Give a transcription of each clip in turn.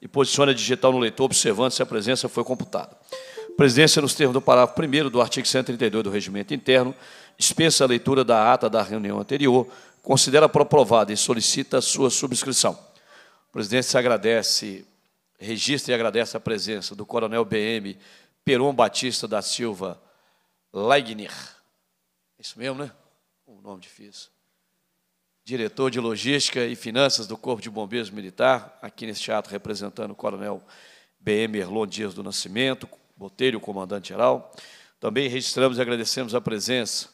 e posiciona digital no leitor, observando se a presença foi computada. presidência, nos termos do parágrafo 1 do artigo 132 do Regimento Interno, dispensa a leitura da ata da reunião anterior, considera aprovada e solicita a sua subscrição. Presidente se agradece, registra e agradece a presença do coronel BM Peron Batista da Silva Leigner. É isso mesmo, né? Um nome difícil diretor de Logística e Finanças do Corpo de Bombeiros Militar, aqui nesse teatro representando o Coronel BM Erlon Dias do Nascimento, Botelho, comandante-geral. Também registramos e agradecemos a presença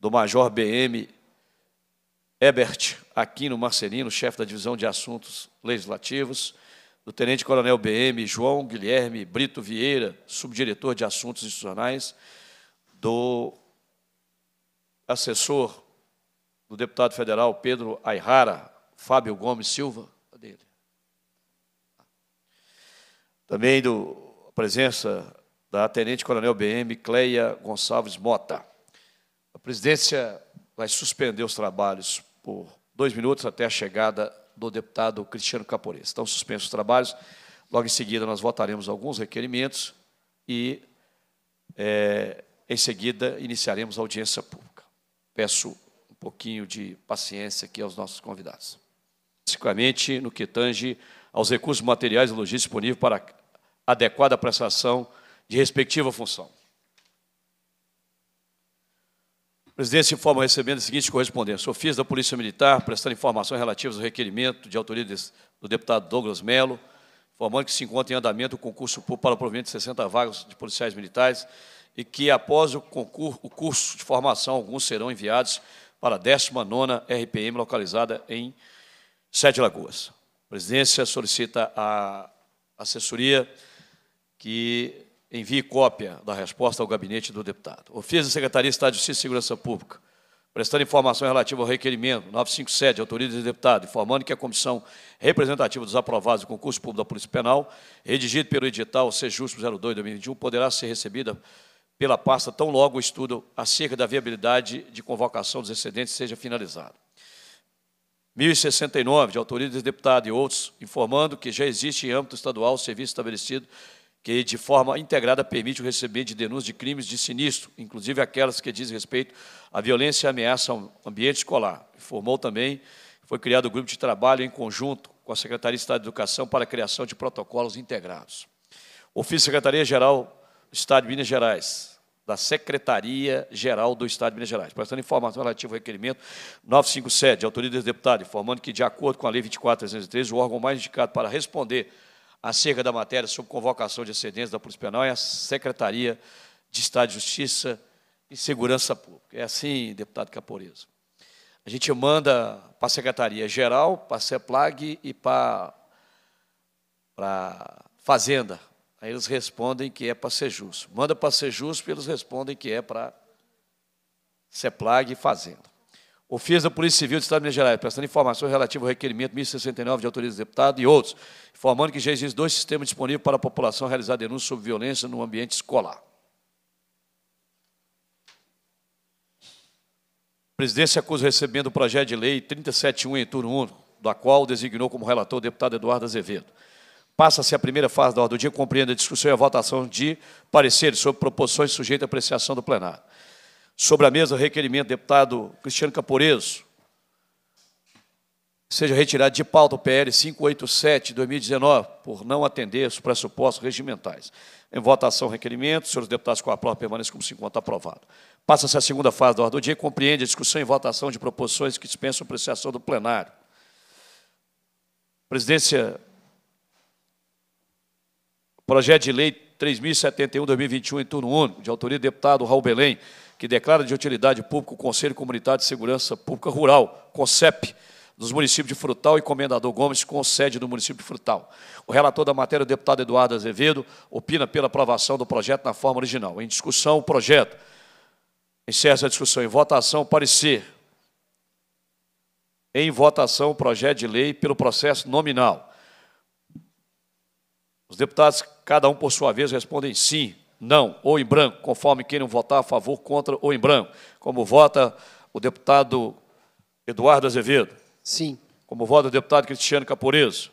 do Major BM Ebert Aquino Marcelino, chefe da Divisão de Assuntos Legislativos, do Tenente Coronel BM João Guilherme Brito Vieira, subdiretor de Assuntos Institucionais, do assessor do deputado federal Pedro Ayrara, Fábio Gomes Silva, dele. Também do, a presença da Tenente Coronel BM Cleia Gonçalves Mota. A presidência vai suspender os trabalhos por dois minutos até a chegada do deputado Cristiano Capores. Estão suspensos os trabalhos. Logo em seguida, nós votaremos alguns requerimentos e, é, em seguida, iniciaremos a audiência pública. Peço pouquinho de paciência aqui aos nossos convidados. Basicamente, no que tange aos recursos materiais e logísticos disponíveis para adequada prestação de respectiva função. O presidente informa recebendo a seguinte correspondência. Ofício da Polícia Militar, prestando informações relativas ao requerimento de autoria do deputado Douglas Mello, informando que se encontra em andamento o concurso público para o provimento de 60 vagas de policiais militares e que, após o, concurso, o curso de formação, alguns serão enviados para a 19 RPM, localizada em Sete Lagoas. A presidência solicita à assessoria que envie cópia da resposta ao gabinete do deputado. Ofício da Secretaria de Estado de Justiça e Segurança Pública, prestando informação relativa ao requerimento 957, autoria do deputado, informando que a comissão representativa dos aprovados do concurso público da Polícia Penal, redigido pelo edital CJUSP 02-2021, poderá ser recebida pela pasta tão logo o estudo acerca da viabilidade de convocação dos excedentes seja finalizado. 1069, de autoria do deputado e outros, informando que já existe em âmbito estadual o serviço estabelecido que, de forma integrada, permite o recebimento de denúncias de crimes de sinistro, inclusive aquelas que dizem respeito à violência e ameaça ao ambiente escolar. Informou também que foi criado um grupo de trabalho em conjunto com a Secretaria de Estado de Educação para a criação de protocolos integrados. Ofício Secretaria-Geral do Estado de Minas Gerais, da Secretaria-Geral do Estado de Minas Gerais. Prestando informação relativa ao requerimento 957, de autoria do deputado, informando que, de acordo com a Lei 24303, o órgão mais indicado para responder acerca da matéria sob convocação de excedentes da Polícia Penal é a Secretaria de Estado de Justiça e Segurança Pública. É assim, deputado Caporeza. A gente manda para a Secretaria-Geral, para a CEPLAG e para, para a Fazenda, Aí eles respondem que é para ser justo. Manda para ser justo e eles respondem que é para ser plaga e fazenda. Ofício da Polícia Civil do Estado de Minas Gerais, prestando informações relativas ao requerimento 1069 de do deputado e outros, informando que já existem dois sistemas disponíveis para a população realizar denúncias sobre violência no ambiente escolar. A presidência acusa recebendo o projeto de lei 371 em turno 1, da qual designou como relator o deputado Eduardo Azevedo. Passa-se a primeira fase da ordem do dia, compreende a discussão e a votação de pareceres sobre proposições sujeitas à apreciação do plenário. Sobre a mesa, o requerimento do deputado Cristiano Caporeso seja retirado de pauta o PL 587-2019, por não atender os pressupostos regimentais. Em votação, requerimento. Senhores deputados, com a prova, permaneça como se encontra aprovado. Passa-se a segunda fase da ordem do dia compreende a discussão e votação de proposições que dispensam apreciação do plenário. Presidência Projeto de Lei 3071-2021, em turno único, de autoria do deputado Raul Belém, que declara de utilidade pública o Conselho Comunitário de Segurança Pública Rural, CONCEP, dos municípios de Frutal e Comendador Gomes, com sede do município de Frutal. O relator da matéria, é o deputado Eduardo Azevedo, opina pela aprovação do projeto na forma original. Em discussão, o projeto. Encerra a discussão. Em votação, parecer. Em votação, o projeto de lei pelo processo nominal. Os deputados, cada um por sua vez, respondem sim, não ou em branco, conforme queiram votar a favor, contra ou em branco. Como vota o deputado Eduardo Azevedo? Sim. Como vota o deputado Cristiano Capurezo?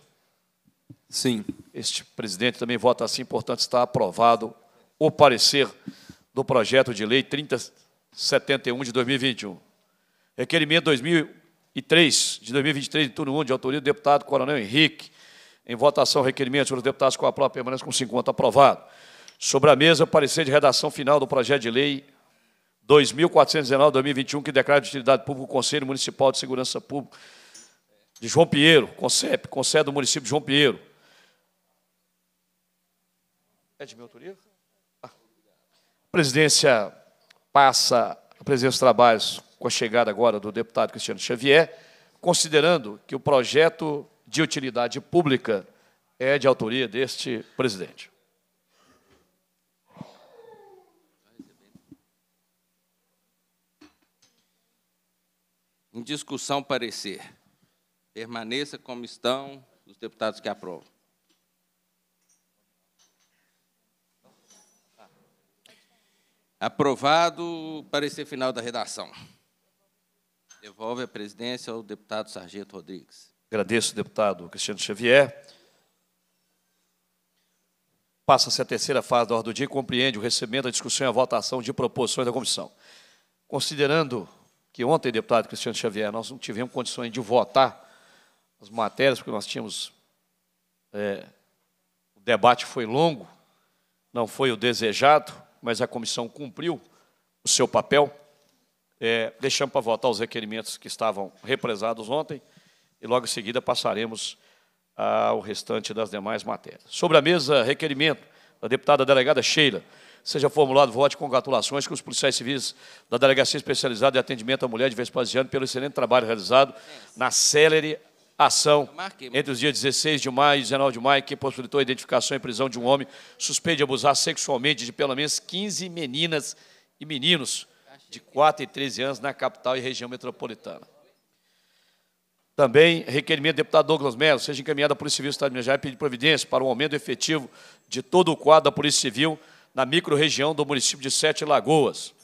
Sim. Este presidente também vota assim, portanto, está aprovado o parecer do projeto de lei 3071 de 2021. Requerimento 2003 de 2023, de turno 1, de autoria do deputado Coronel Henrique, em votação, requerimento pelos deputados com a própria permanência com 50 aprovado. Sobre a mesa, parecer de redação final do projeto de lei 2419-2021, que declara de utilidade pública o Conselho Municipal de Segurança Pública de João Pinheiro, CONCEP, CONCEP do município de João Pinheiro. É de minha autoria? Ah. A presidência passa a presidência dos trabalhos com a chegada agora do deputado Cristiano Xavier, considerando que o projeto de utilidade pública é de autoria deste presidente. Em discussão, parecer. Permaneça como estão os deputados que aprovam. Aprovado o parecer final da redação. Devolve a presidência ao deputado Sargento Rodrigues. Agradeço, deputado Cristiano Xavier. Passa-se a terceira fase da ordem do dia e compreende o recebimento, a discussão e a votação de proposições da comissão. Considerando que ontem, deputado Cristiano Xavier, nós não tivemos condições de votar as matérias, porque nós tínhamos... É, o debate foi longo, não foi o desejado, mas a comissão cumpriu o seu papel, é, deixando para votar os requerimentos que estavam represados ontem, e logo em seguida passaremos ao ah, restante das demais matérias. Sobre a mesa, requerimento da deputada delegada Sheila. Seja formulado voto de congratulações com os policiais civis da Delegacia Especializada de Atendimento à Mulher de Vespasiano pelo excelente trabalho realizado na célere ação entre os dias 16 de maio e 19 de maio, que possibilitou a identificação e prisão de um homem suspeito de abusar sexualmente de pelo menos 15 meninas e meninos de 4 e 13 anos na capital e região metropolitana. Também, requerimento do deputado Douglas Melo, seja encaminhada à Polícia Civil do Estado de Minas Gerais pedir providência para o um aumento efetivo de todo o quadro da Polícia Civil na microrregião do município de Sete Lagoas.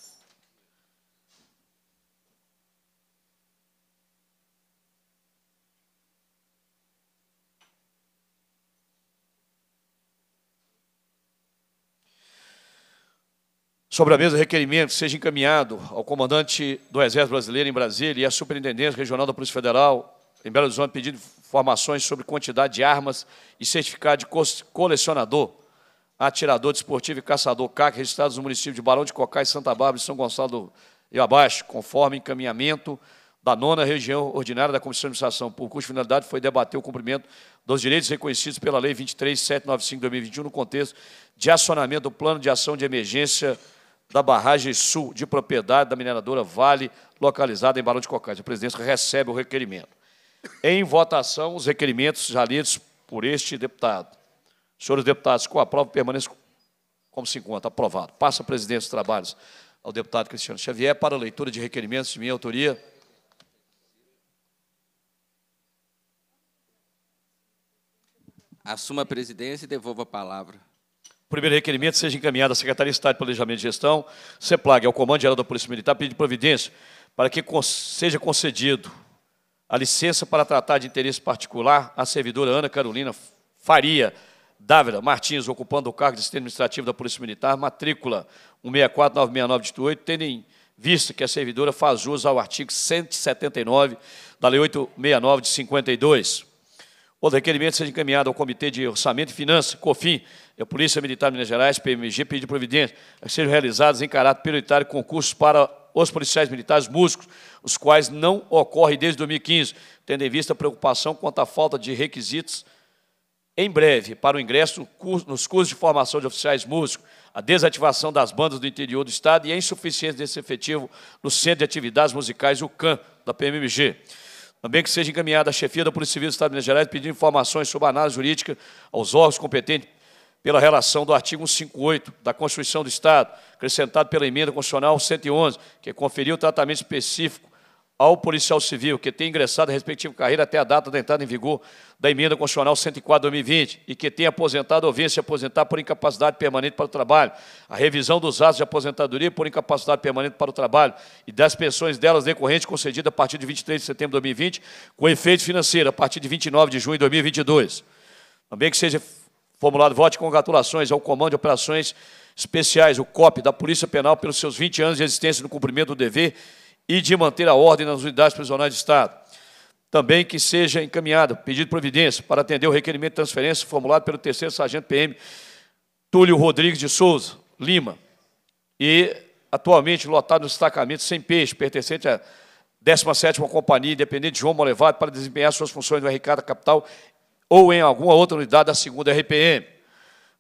Sobre a mesa, requerimento seja encaminhado ao comandante do Exército Brasileiro em Brasília e à Superintendência Regional da Polícia Federal em Belo Horizonte pedindo informações sobre quantidade de armas e certificado de colecionador, atirador desportivo e caçador CAC, registrados no município de Barão de Cocais, Santa Bárbara e São Gonçalo do e abaixo, conforme encaminhamento da nona região ordinária da Comissão de Administração Pública, cuja finalidade foi debater o cumprimento dos direitos reconhecidos pela Lei 23.795-2021 no contexto de acionamento do Plano de Ação de Emergência da Barragem Sul de propriedade da mineradora Vale, localizada em Barão de Cocais. A presidência recebe o requerimento. Em votação, os requerimentos já lidos por este deputado. Senhores deputados, com a prova permaneço como se encontra. Aprovado. Passa a presidência dos trabalhos ao deputado Cristiano Xavier para a leitura de requerimentos de minha autoria. Assuma a presidência e devolva a palavra. O primeiro requerimento seja encaminhado à Secretaria de Estado de Planejamento e Gestão, CEPLAG, ao Comando Geral da Polícia Militar, pedindo providência para que seja concedido a licença para tratar de interesse particular à servidora Ana Carolina Faria Dávila Martins, ocupando o cargo de assistente administrativo da Polícia Militar, matrícula 1649698, tendo em vista que a servidora faz uso ao artigo 179 da Lei 869 de 52. O requerimento seja encaminhado ao Comitê de Orçamento e Finanças, COFIN, é A Polícia Militar de Minas Gerais, PMG, pedir providência a que sejam realizados em caráter prioritário concursos para os policiais militares músicos, os quais não ocorrem desde 2015, tendo em vista a preocupação quanto à falta de requisitos em breve para o ingresso nos cursos de formação de oficiais músicos, a desativação das bandas do interior do Estado e a insuficiência desse efetivo no Centro de Atividades Musicais, o CAM, da PMG. Também que seja encaminhada à chefia da Polícia Civil do Estado de Minas Gerais pedindo informações sobre a análise jurídica aos órgãos competentes pela relação do artigo 158 da Constituição do Estado, acrescentado pela emenda constitucional 111, que conferiu tratamento específico ao policial civil que tenha ingressado a respectiva carreira até a data da entrada em vigor da emenda constitucional 104/2020 e que tenha aposentado ou venha se aposentar por incapacidade permanente para o trabalho, a revisão dos atos de aposentadoria por incapacidade permanente para o trabalho e das pensões delas decorrentes concedidas a partir de 23 de setembro de 2020, com efeito financeiro a partir de 29 de junho de 2022. Também que seja formulado voto de congratulações ao Comando de Operações Especiais, o COP, da Polícia Penal, pelos seus 20 anos de existência no cumprimento do dever e de manter a ordem nas unidades prisionais de Estado. Também que seja encaminhado pedido de providência para atender o requerimento de transferência formulado pelo terceiro sargento PM Túlio Rodrigues de Souza Lima e atualmente lotado no destacamento sem peixe, pertencente à 17ª Companhia Independente de João Molevado para desempenhar suas funções no RK da capital ou em alguma outra unidade da 2 RPM.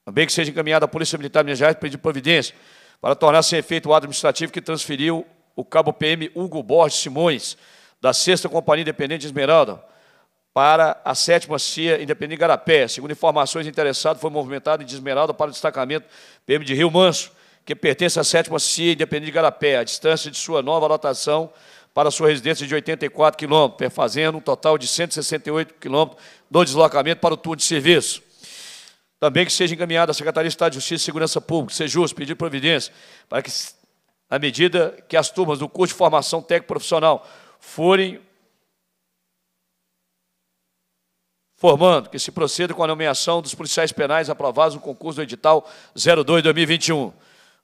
Também que seja encaminhada à Polícia Militar de Minas Gerais pedido de providência para tornar sem efeito o ato administrativo que transferiu o cabo PM Hugo Borges Simões, da 6 Companhia Independente de Esmeralda, para a 7 CIA Independente Garapé. Segundo informações interessadas, foi movimentado de Esmeralda para o destacamento PM de Rio Manso, que pertence à 7 CIA Independente Garapé, a distância de sua nova lotação para sua residência de 84 quilômetros, perfazendo um total de 168 quilômetros do deslocamento para o turno de serviço. Também que seja encaminhada à Secretaria de Estado de Justiça e Segurança Pública, seja justo pedir providência para que à medida que as turmas do curso de formação técnico profissional forem formando que se proceda com a nomeação dos policiais penais aprovados no concurso do edital 02-2021.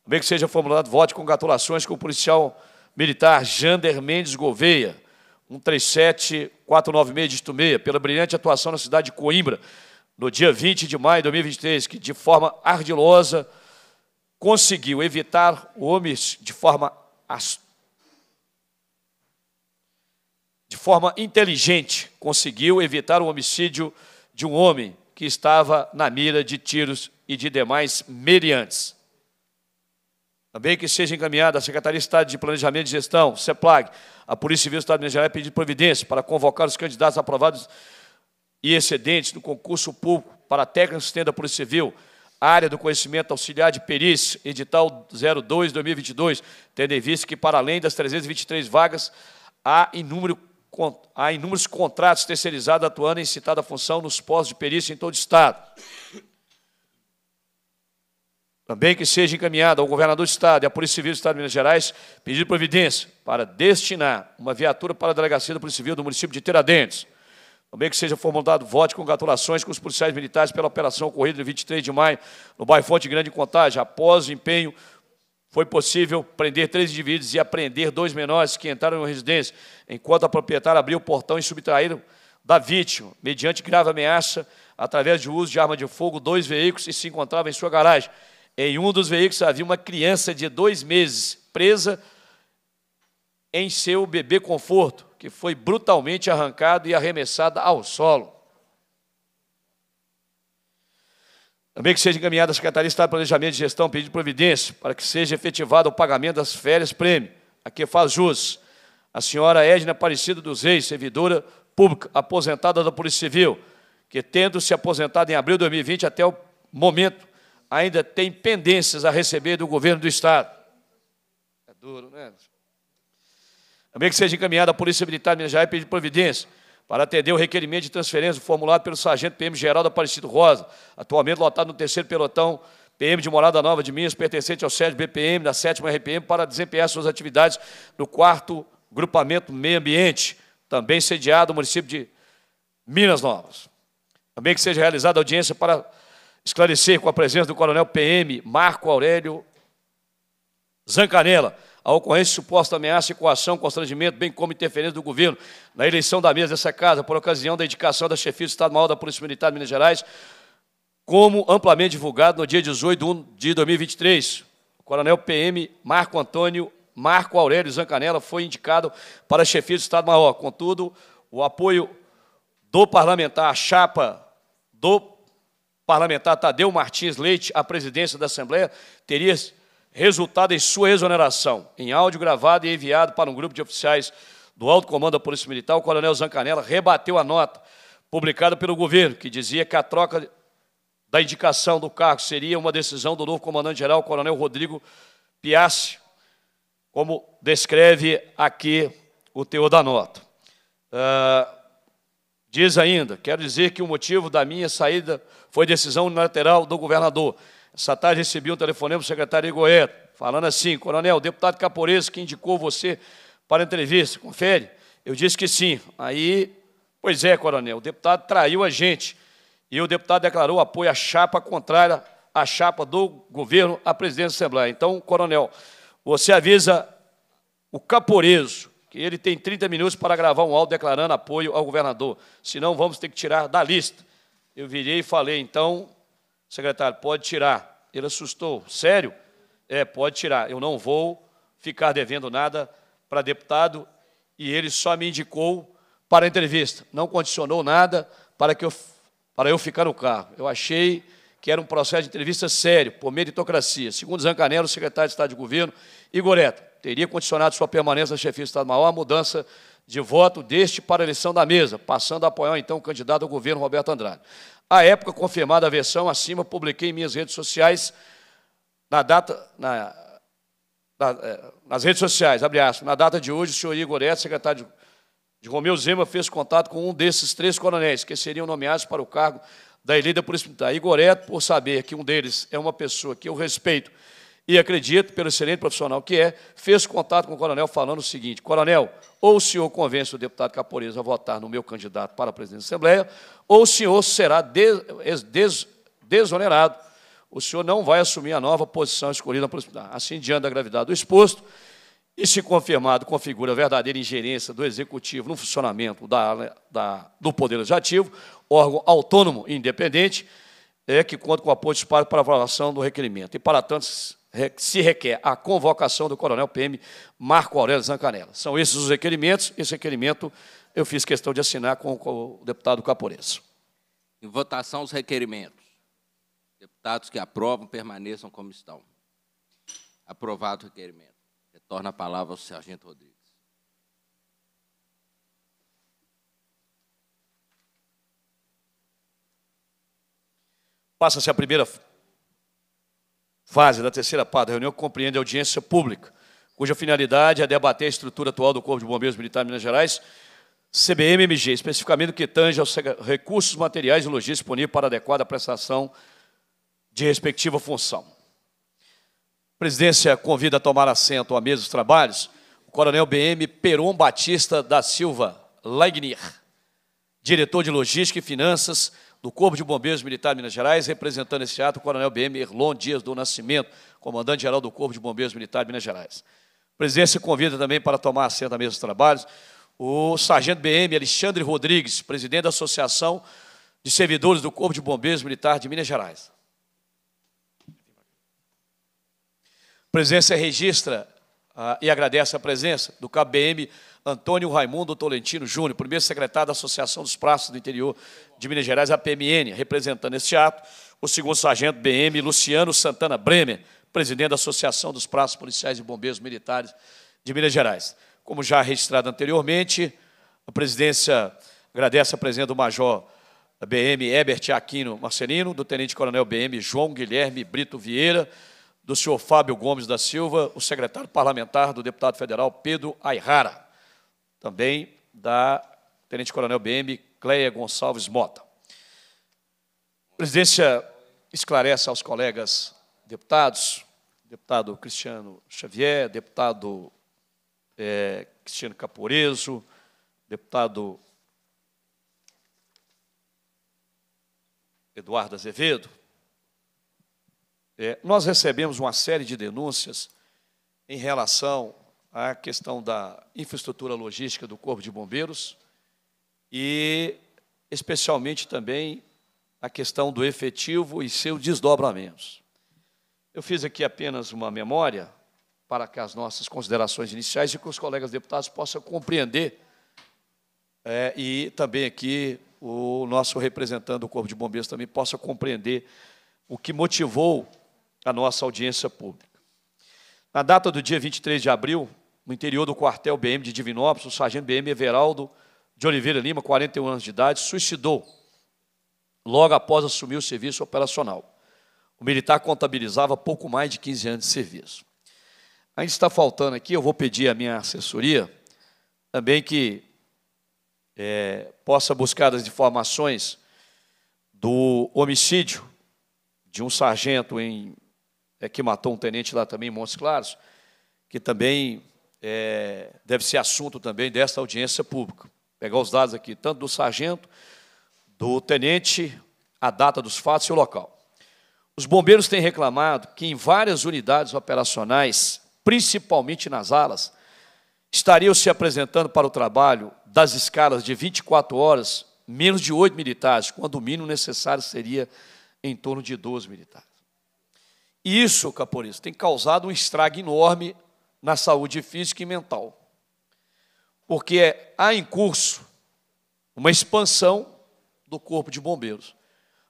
Bem que seja formulado voto de congratulações com o policial militar Jander Mendes Gouveia, 137496 de Itumê, pela brilhante atuação na cidade de Coimbra, no dia 20 de maio de 2023, que de forma ardilosa conseguiu evitar homem de forma de forma inteligente, conseguiu evitar o homicídio de um homem que estava na mira de tiros e de demais meriantes. Também que seja encaminhada à Secretaria de Estado de Planejamento e Gestão, CEPLAG, a Polícia Civil do Estado de Minas Gerais pedir providência para convocar os candidatos aprovados e excedentes do concurso público para técnicos de da Polícia Civil área do conhecimento auxiliar de perícia, edital 02-2022, tendo em vista que, para além das 323 vagas, há, inúmero, há inúmeros contratos terceirizados atuando em citada função nos postos de perícia em todo o Estado. Também que seja encaminhada ao governador do Estado e à Polícia Civil do Estado de Minas Gerais pedido providência para destinar uma viatura para a delegacia da Polícia Civil do município de Tiradentes também que seja formulado voto com congratulações com os policiais militares pela operação ocorrida no 23 de maio no bairro Fonte Grande, em Contagem. Após o empenho, foi possível prender três indivíduos e apreender dois menores que entraram em residência, enquanto a proprietária abriu o portão e subtraíram da vítima, mediante grave ameaça, através do uso de arma de fogo, dois veículos e se encontravam em sua garagem. Em um dos veículos havia uma criança de dois meses presa em seu bebê conforto que foi brutalmente arrancada e arremessada ao solo. Também que seja encaminhada a Secretaria de Estado de Planejamento e Gestão pedido de providência para que seja efetivado o pagamento das férias prêmio. Aqui faz jus. A senhora Edna Aparecida dos Reis, servidora pública, aposentada da Polícia Civil, que tendo se aposentado em abril de 2020 até o momento, ainda tem pendências a receber do governo do Estado. É duro, né? Também que seja encaminhada à Polícia Militar de Minas Gerais pedir providência para atender o requerimento de transferência formulado pelo Sargento PM da Aparecido Rosa, atualmente lotado no terceiro pelotão PM de Morada Nova de Minas, pertencente ao 7 BPM, da 7 RPM, para desempenhar suas atividades no quarto Grupamento Meio Ambiente, também sediado no município de Minas Novas. Também que seja realizada audiência para esclarecer com a presença do Coronel PM Marco Aurélio Zancanella, a ocorrência de suposta ameaça, e coação, constrangimento, bem como interferência do governo na eleição da mesa dessa casa, por ocasião da indicação da chefia do Estado-Maior da Polícia Militar de Minas Gerais, como amplamente divulgado no dia 18 de 1 de 2023. O coronel PM Marco Antônio Marco Aurélio Zancanella foi indicado para chefia do Estado-Maior. Contudo, o apoio do parlamentar, a chapa do parlamentar Tadeu Martins Leite à presidência da Assembleia, teria resultado em sua exoneração. Em áudio gravado e enviado para um grupo de oficiais do Alto Comando da Polícia Militar, o coronel Zancanella rebateu a nota publicada pelo governo, que dizia que a troca da indicação do cargo seria uma decisão do novo comandante-geral, coronel Rodrigo Piassi, como descreve aqui o teor da nota. Uh, diz ainda, quero dizer que o motivo da minha saída foi decisão unilateral do governador, essa tarde recebi um telefonema do secretário Igoeto, falando assim, coronel, o deputado Caporeso que indicou você para a entrevista, confere? Eu disse que sim. Aí, pois é, coronel, o deputado traiu a gente. E o deputado declarou apoio à chapa contrária à chapa do governo à presidência da Assembleia. Então, coronel, você avisa o Caporeso que ele tem 30 minutos para gravar um áudio declarando apoio ao governador. Senão, vamos ter que tirar da lista. Eu virei e falei, então, secretário, pode tirar. Ele assustou. Sério? É, pode tirar. Eu não vou ficar devendo nada para deputado e ele só me indicou para a entrevista. Não condicionou nada para que eu para eu ficar no carro. Eu achei que era um processo de entrevista sério, por meritocracia. Segundo Zancanello, secretário de Estado de Governo, Igoreta, teria condicionado sua permanência na chefia do Estado-Maior a mudança de voto deste para a eleição da mesa, passando a apoiar então o candidato ao governo Roberto Andrade. À época, confirmada a versão acima, publiquei em minhas redes sociais, na data, na, na, é, nas redes sociais, abre aspas, na data de hoje, o senhor Igor Edson, secretário de, de Romeu Zema, fez contato com um desses três coronéis, que seriam nomeados para o cargo da elida por militar. Igor Eto, por saber que um deles é uma pessoa que eu respeito e acredito, pelo excelente profissional que é, fez contato com o coronel falando o seguinte: Coronel, ou o senhor convence o deputado Caporeza a votar no meu candidato para a presidência da Assembleia, ou o senhor será des, des, desonerado. O senhor não vai assumir a nova posição escolhida Assim, diante da gravidade do exposto, e se confirmado, configura verdadeira ingerência do Executivo no funcionamento da, da, do Poder Legislativo, órgão autônomo e independente, é, que conta com apoio de para a aprovação do requerimento. E, para tanto, se requer a convocação do Coronel PM Marco Aurélio Zancanella. São esses os requerimentos. Esse requerimento eu fiz questão de assinar com o deputado Caporesso. Em votação, os requerimentos. Deputados que aprovam, permaneçam como estão. Aprovado o requerimento. Retorna a palavra ao Sargento Rodrigues. Passa-se a primeira fase da terceira parte da reunião que compreende a audiência pública, cuja finalidade é debater a estrutura atual do Corpo de Bombeiros Militar de Minas Gerais, CBMMG, especificamente o que tange aos recursos materiais e logísticos disponíveis para adequada prestação de respectiva função. A presidência convida a tomar assento à mesa dos trabalhos o coronel BM Peron Batista da Silva Lagnier, diretor de Logística e Finanças do Corpo de Bombeiros Militar de Minas Gerais, representando esse ato, o Coronel BM Erlon Dias do Nascimento, comandante-geral do Corpo de Bombeiros Militar de Minas Gerais. O presidente se convida também para tomar assento à mesa dos trabalhos o sargento BM Alexandre Rodrigues, presidente da Associação de Servidores do Corpo de Bombeiros Militar de Minas Gerais. A presença registra ah, e agradece a presença do KBM Antônio Raimundo Tolentino Júnior, primeiro secretário da Associação dos Praços do Interior de Minas Gerais, a PMN representando este ato, o segundo sargento BM Luciano Santana Bremer, presidente da Associação dos Praços Policiais e Bombeiros Militares de Minas Gerais. Como já registrado anteriormente, a presidência agradece a presença do Major BM Herbert Aquino Marcelino, do Tenente Coronel BM João Guilherme Brito Vieira, do senhor Fábio Gomes da Silva, o secretário parlamentar do deputado federal Pedro Ayrara, também da Tenente Coronel BM Cleia Gonçalves Mota. A presidência esclarece aos colegas deputados, deputado Cristiano Xavier, deputado é, Cristiano Caporeso, deputado Eduardo Azevedo, é, nós recebemos uma série de denúncias em relação à questão da infraestrutura logística do Corpo de Bombeiros e, especialmente, também a questão do efetivo e seus desdobramentos. Eu fiz aqui apenas uma memória para que as nossas considerações iniciais e que os colegas deputados possam compreender é, e também aqui o nosso representante do Corpo de Bombeiros também possa compreender o que motivou a nossa audiência pública. Na data do dia 23 de abril, no interior do quartel BM de Divinópolis, o sargento BM Everaldo de Oliveira Lima, 41 anos de idade, suicidou logo após assumir o serviço operacional. O militar contabilizava pouco mais de 15 anos de serviço. Ainda está faltando aqui, eu vou pedir à minha assessoria também que é, possa buscar as informações do homicídio de um sargento em é, que matou um tenente lá também em Montes Claros, que também é, deve ser assunto também desta audiência pública. pegar os dados aqui, tanto do sargento, do tenente, a data dos fatos e o local. Os bombeiros têm reclamado que em várias unidades operacionais, principalmente nas alas, estariam se apresentando para o trabalho das escalas de 24 horas menos de oito militares, quando o mínimo necessário seria em torno de 12 militares. Isso, Caporista, tem causado um estrago enorme na saúde física e mental. Porque é, há em curso uma expansão do Corpo de Bombeiros.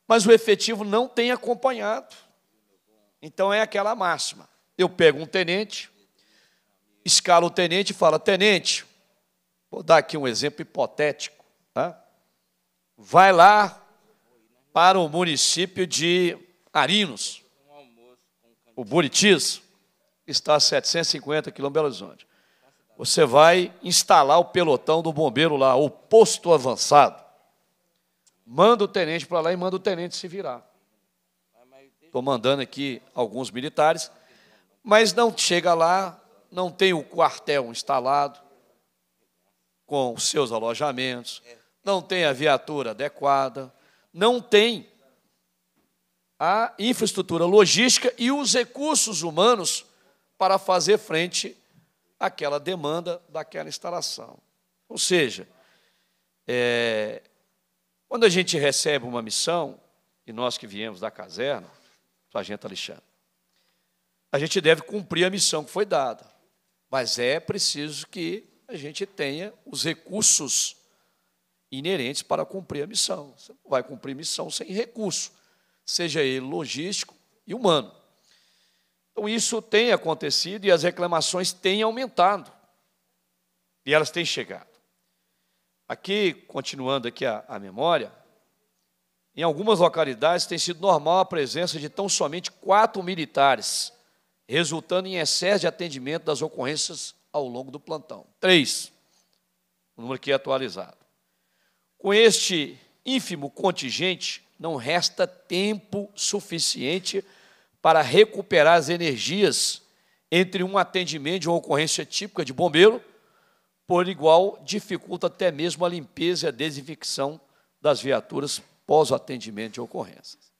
Mas o efetivo não tem acompanhado. Então é aquela máxima. Eu pego um tenente, escalo o tenente e falo, Tenente, vou dar aqui um exemplo hipotético. Tá? Vai lá para o município de Arinos o Buritis, está a 750 quilômetros de Belo Horizonte. Você vai instalar o pelotão do bombeiro lá, o posto avançado. Manda o tenente para lá e manda o tenente se virar. Estou mandando aqui alguns militares, mas não chega lá, não tem o quartel instalado, com os seus alojamentos, não tem a viatura adequada, não tem a infraestrutura logística e os recursos humanos para fazer frente àquela demanda daquela instalação. Ou seja, é, quando a gente recebe uma missão, e nós que viemos da caserna, Sargento Alexandre, a gente deve cumprir a missão que foi dada, mas é preciso que a gente tenha os recursos inerentes para cumprir a missão. Você não vai cumprir missão sem recurso seja ele logístico e humano. Então, isso tem acontecido e as reclamações têm aumentado. E elas têm chegado. Aqui, continuando aqui a, a memória, em algumas localidades tem sido normal a presença de tão somente quatro militares, resultando em excesso de atendimento das ocorrências ao longo do plantão. Três, o número que é atualizado. Com este ínfimo contingente, não resta tempo suficiente para recuperar as energias entre um atendimento e uma ocorrência típica de bombeiro, por igual dificulta até mesmo a limpeza e a desinfecção das viaturas pós o atendimento de ocorrências.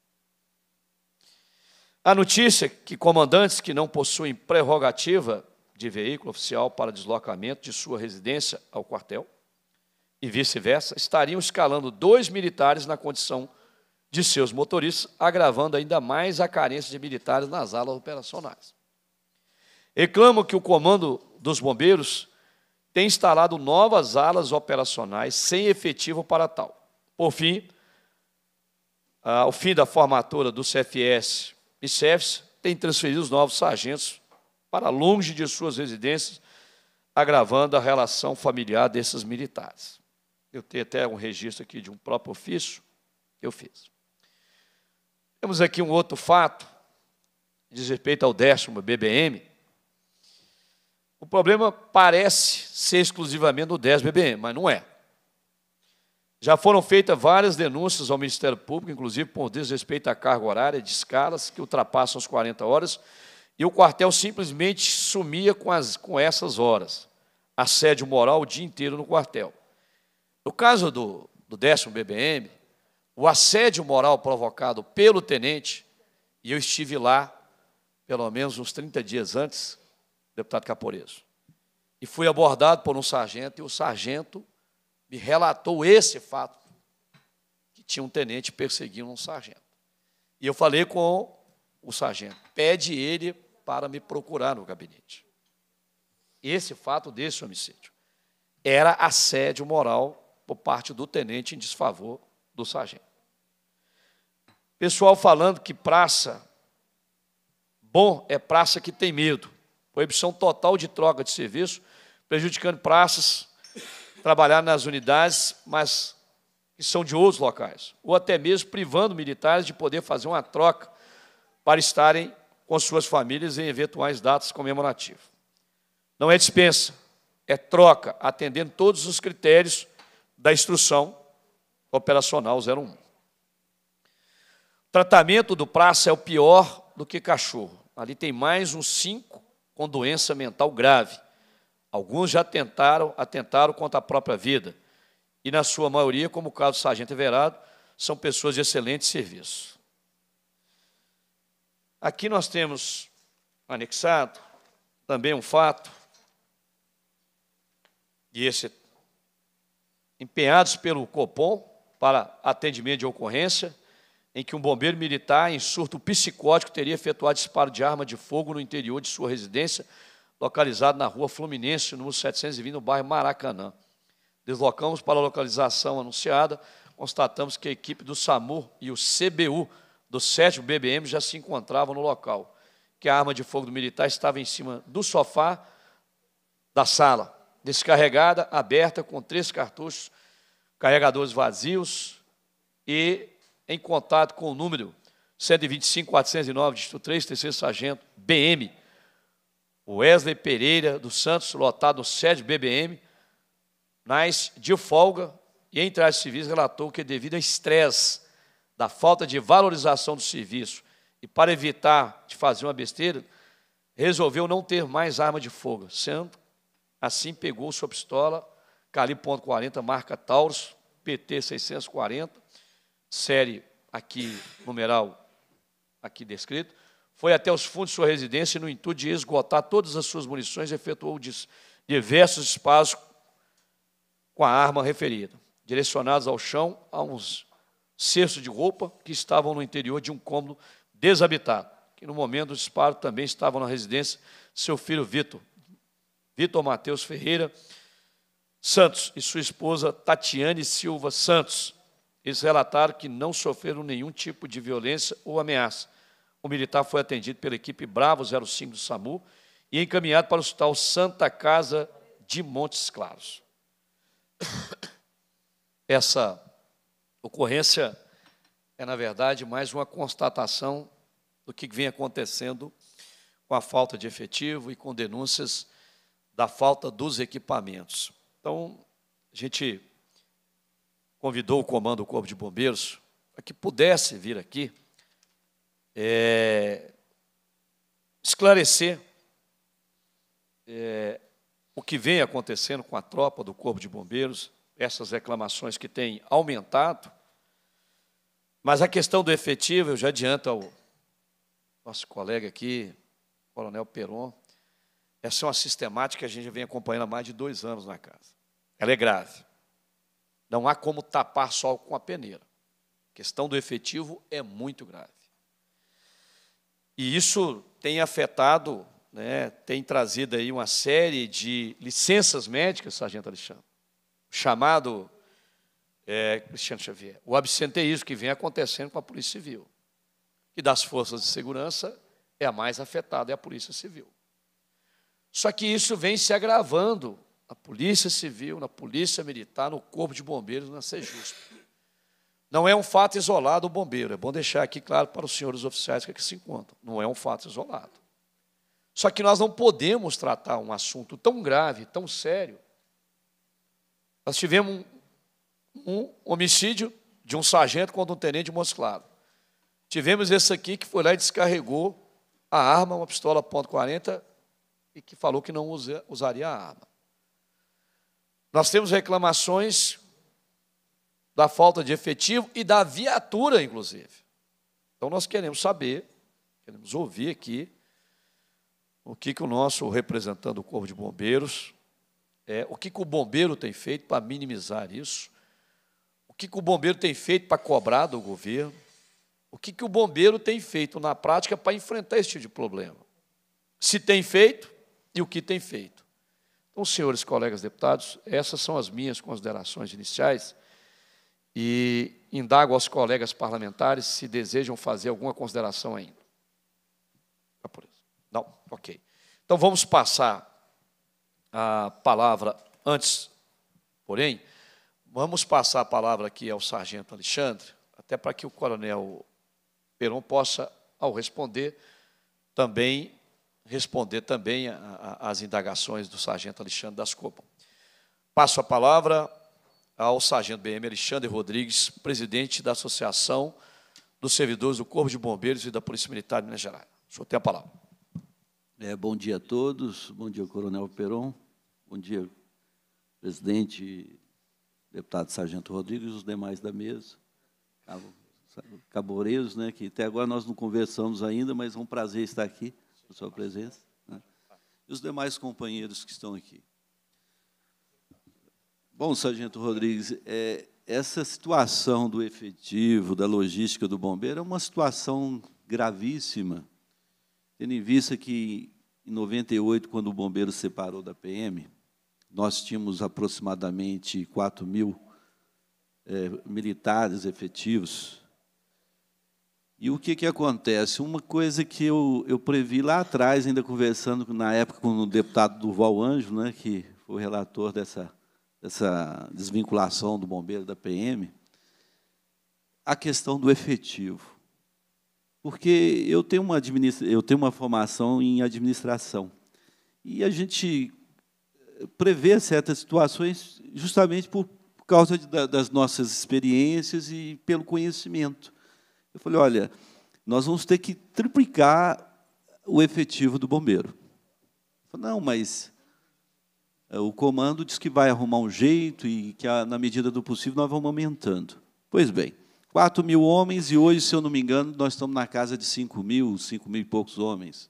A notícia que comandantes que não possuem prerrogativa de veículo oficial para deslocamento de sua residência ao quartel e vice-versa estariam escalando dois militares na condição de seus motoristas, agravando ainda mais a carência de militares nas alas operacionais. Reclamo que o comando dos bombeiros tem instalado novas alas operacionais sem efetivo para tal. Por fim, ao ah, fim da formatura do CFS e CEFS, tem transferido os novos sargentos para longe de suas residências, agravando a relação familiar desses militares. Eu tenho até um registro aqui de um próprio ofício que eu fiz. Temos aqui um outro fato, diz respeito ao décimo BBM. O problema parece ser exclusivamente do 10 BBM, mas não é. Já foram feitas várias denúncias ao Ministério Público, inclusive por desrespeito à carga horária de escalas que ultrapassam as 40 horas, e o quartel simplesmente sumia com, as, com essas horas. Assédio moral o dia inteiro no quartel. No caso do, do décimo BBM, o assédio moral provocado pelo tenente, e eu estive lá pelo menos uns 30 dias antes, deputado Caporeso. E fui abordado por um sargento, e o sargento me relatou esse fato, que tinha um tenente perseguindo um sargento. E eu falei com o sargento, pede ele para me procurar no gabinete. Esse fato desse homicídio era assédio moral por parte do tenente em desfavor do sargento. Pessoal falando que praça bom é praça que tem medo. Proibição total de troca de serviço, prejudicando praças, trabalhar nas unidades, mas que são de outros locais, ou até mesmo privando militares de poder fazer uma troca para estarem com suas famílias em eventuais datas comemorativas. Não é dispensa, é troca, atendendo todos os critérios da instrução operacional 01. Tratamento do praça é o pior do que cachorro. Ali tem mais uns cinco com doença mental grave. Alguns já tentaram, atentaram contra a própria vida. E, na sua maioria, como o caso do Sargento Everado, são pessoas de excelente serviço. Aqui nós temos anexado também um fato, e esse empenhados pelo Copom para atendimento de ocorrência, em que um bombeiro militar em surto psicótico teria efetuado disparo de arma de fogo no interior de sua residência, localizado na rua Fluminense, número 720, no bairro Maracanã. Deslocamos para a localização anunciada, constatamos que a equipe do SAMU e o CBU do 7 BBM já se encontravam no local, que a arma de fogo do militar estava em cima do sofá da sala, descarregada, aberta, com três cartuchos, carregadores vazios e em contato com o número 125-409, distrito 3, terceiro sargento, BM, Wesley Pereira dos Santos, lotado no sede BBM, mas de folga e em trajes civis relatou que devido ao estresse da falta de valorização do serviço e para evitar de fazer uma besteira, resolveu não ter mais arma de fogo, sendo assim pegou sua pistola, calibre .40 marca Taurus, PT 640, série aqui numeral aqui descrito, foi até os fundos de sua residência e, no intuito de esgotar todas as suas munições, efetuou diversos disparos com a arma referida, direcionados ao chão a uns cestos de roupa que estavam no interior de um cômodo desabitado, que no momento do disparo também estavam na residência seu filho Vitor, Vitor Mateus Ferreira Santos e sua esposa Tatiane Silva Santos, eles relataram que não sofreram nenhum tipo de violência ou ameaça. O militar foi atendido pela equipe Bravo 05 do SAMU e encaminhado para o Hospital Santa Casa de Montes Claros. Essa ocorrência é, na verdade, mais uma constatação do que vem acontecendo com a falta de efetivo e com denúncias da falta dos equipamentos. Então, a gente convidou o comando do Corpo de Bombeiros para que pudesse vir aqui é, esclarecer é, o que vem acontecendo com a tropa do Corpo de Bombeiros, essas reclamações que têm aumentado, mas a questão do efetivo, eu já adianto ao nosso colega aqui, Coronel Peron, essa é uma sistemática que a gente vem acompanhando há mais de dois anos na casa. Ela é grave. Não há como tapar sol com a peneira. A questão do efetivo é muito grave. E isso tem afetado, né, tem trazido aí uma série de licenças médicas, Sargento Alexandre, chamado é, Cristiano Xavier, o absenteísmo que vem acontecendo com a Polícia Civil. E das forças de segurança é a mais afetada, é a Polícia Civil. Só que isso vem se agravando na Polícia Civil, na Polícia Militar, no Corpo de Bombeiros, na Sejusp. Não é um fato isolado o bombeiro, é bom deixar aqui claro para os senhores oficiais que aqui é se encontram, não é um fato isolado. Só que nós não podemos tratar um assunto tão grave, tão sério. Nós tivemos um, um homicídio de um sargento contra um tenente de Montes Claros. Tivemos esse aqui que foi lá e descarregou a arma, uma pistola .40, e que falou que não usa, usaria a arma. Nós temos reclamações da falta de efetivo e da viatura, inclusive. Então nós queremos saber, queremos ouvir aqui o que, que o nosso representante do Corpo de Bombeiros, é, o que, que o bombeiro tem feito para minimizar isso, o que, que o bombeiro tem feito para cobrar do governo, o que, que o bombeiro tem feito na prática para enfrentar esse tipo de problema. Se tem feito e o que tem feito. Então, senhores colegas deputados, essas são as minhas considerações iniciais e indago aos colegas parlamentares se desejam fazer alguma consideração ainda. Tá Não? Ok. Então, vamos passar a palavra antes, porém, vamos passar a palavra aqui ao sargento Alexandre, até para que o coronel Peron possa, ao responder, também responder também às indagações do sargento Alexandre das Copas. Passo a palavra ao sargento BM Alexandre Rodrigues, presidente da Associação dos Servidores do Corpo de Bombeiros e da Polícia Militar de Minas Gerais. O senhor tem a palavra. É, bom dia a todos. Bom dia, Coronel Peron. Bom dia, presidente, deputado Sargento Rodrigues, e os demais da mesa, Caboreiros, né, que até agora nós não conversamos ainda, mas é um prazer estar aqui por sua presença, né? e os demais companheiros que estão aqui. Bom, Sargento Rodrigues, é, essa situação do efetivo, da logística do bombeiro, é uma situação gravíssima, tendo em vista que, em 98, quando o bombeiro separou da PM, nós tínhamos aproximadamente 4 mil é, militares efetivos, e o que, que acontece? Uma coisa que eu, eu previ lá atrás, ainda conversando na época com o deputado Durval Anjo, né, que foi o relator dessa, dessa desvinculação do bombeiro da PM, a questão do efetivo. Porque eu tenho uma, eu tenho uma formação em administração. E a gente eh, prevê certas situações justamente por causa de, das nossas experiências e pelo conhecimento. Eu falei, olha, nós vamos ter que triplicar o efetivo do bombeiro. Falei, não, mas é, o comando diz que vai arrumar um jeito e que, na medida do possível, nós vamos aumentando. Pois bem, 4 mil homens e hoje, se eu não me engano, nós estamos na casa de 5 mil, 5 mil e poucos homens.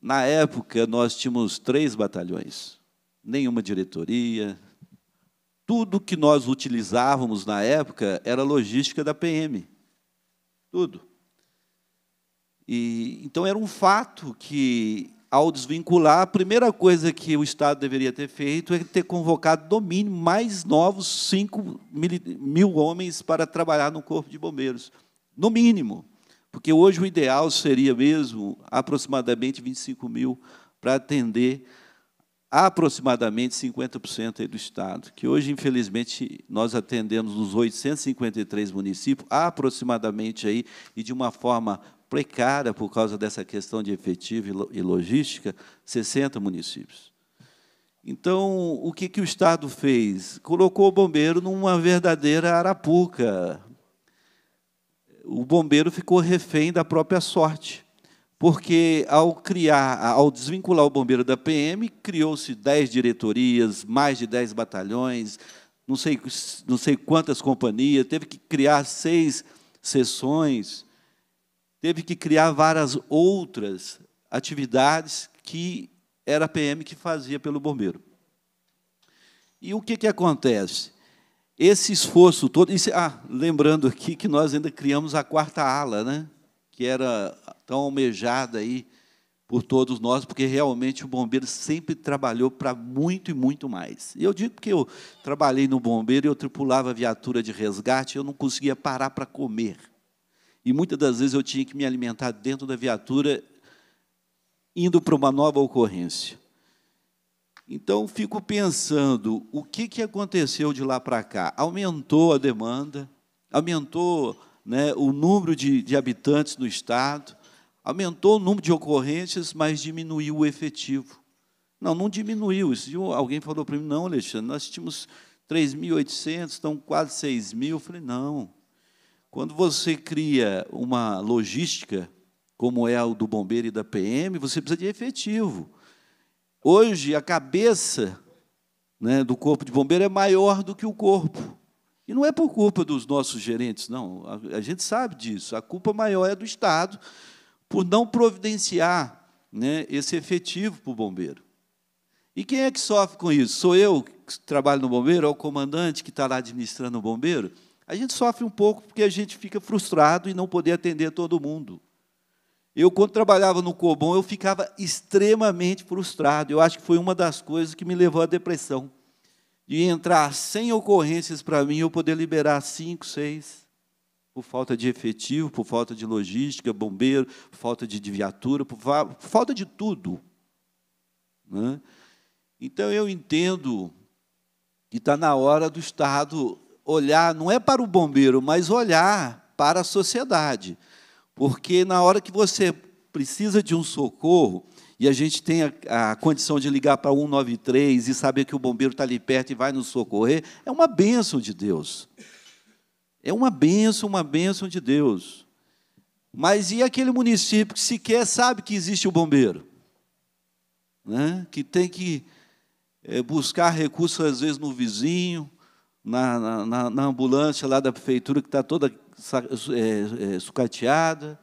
Na época, nós tínhamos três batalhões, nenhuma diretoria, tudo que nós utilizávamos na época era logística da PM. Tudo. E, então era um fato que, ao desvincular, a primeira coisa que o Estado deveria ter feito é ter convocado, no mínimo, mais novos 5 mil, mil homens para trabalhar no Corpo de Bombeiros. No mínimo. Porque hoje o ideal seria mesmo aproximadamente 25 mil para atender aproximadamente 50% do Estado, que hoje, infelizmente, nós atendemos nos 853 municípios, aproximadamente aí, e de uma forma precária, por causa dessa questão de efetivo e logística, 60 municípios. Então, o que, que o Estado fez? Colocou o bombeiro numa verdadeira arapuca. O bombeiro ficou refém da própria sorte porque ao criar, ao desvincular o bombeiro da PM, criou-se dez diretorias, mais de dez batalhões, não sei, não sei quantas companhias, teve que criar seis sessões, teve que criar várias outras atividades que era a PM que fazia pelo bombeiro. E o que, que acontece? Esse esforço todo. Isso, ah, lembrando aqui que nós ainda criamos a quarta ala, né? que era tão almejada aí por todos nós, porque realmente o bombeiro sempre trabalhou para muito e muito mais. Eu digo porque eu trabalhei no bombeiro, eu tripulava viatura de resgate, eu não conseguia parar para comer. E muitas das vezes eu tinha que me alimentar dentro da viatura, indo para uma nova ocorrência. Então, fico pensando, o que, que aconteceu de lá para cá? Aumentou a demanda, aumentou né, o número de, de habitantes no Estado, Aumentou o número de ocorrências, mas diminuiu o efetivo. Não, não diminuiu. Isso, alguém falou para mim, não, Alexandre, nós tínhamos 3.800, estão quase 6.000. Eu falei, não. Quando você cria uma logística, como é a do bombeiro e da PM, você precisa de efetivo. Hoje, a cabeça né, do corpo de bombeiro é maior do que o corpo. E não é por culpa dos nossos gerentes, não. a gente sabe disso. A culpa maior é do Estado, por não providenciar né, esse efetivo para o bombeiro. E quem é que sofre com isso? Sou eu que trabalho no bombeiro? É o comandante que está lá administrando o bombeiro? A gente sofre um pouco porque a gente fica frustrado e não poder atender todo mundo. Eu, quando trabalhava no Cobom, eu ficava extremamente frustrado. Eu acho que foi uma das coisas que me levou à depressão. De entrar sem ocorrências para mim, eu poder liberar cinco, seis por falta de efetivo, por falta de logística, bombeiro, por falta de viatura, por, falta de tudo. Né? Então eu entendo que está na hora do Estado olhar, não é para o bombeiro, mas olhar para a sociedade. Porque na hora que você precisa de um socorro, e a gente tem a, a condição de ligar para 193 e saber que o bombeiro está ali perto e vai nos socorrer, é uma bênção de Deus. É uma benção, uma benção de Deus. Mas e aquele município que sequer sabe que existe o bombeiro? Né? Que tem que é, buscar recursos, às vezes, no vizinho, na, na, na ambulância lá da prefeitura, que está toda é, é, sucateada.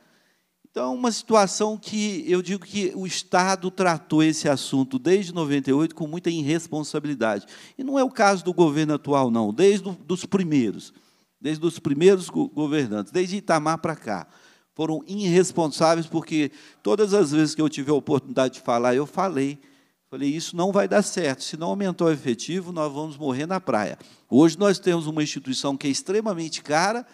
Então, uma situação que eu digo que o Estado tratou esse assunto desde 98 com muita irresponsabilidade. E não é o caso do governo atual, não, desde os primeiros desde os primeiros governantes, desde Itamar para cá, foram irresponsáveis, porque todas as vezes que eu tive a oportunidade de falar, eu falei. Falei, isso não vai dar certo. Se não aumentar o efetivo, nós vamos morrer na praia. Hoje nós temos uma instituição que é extremamente cara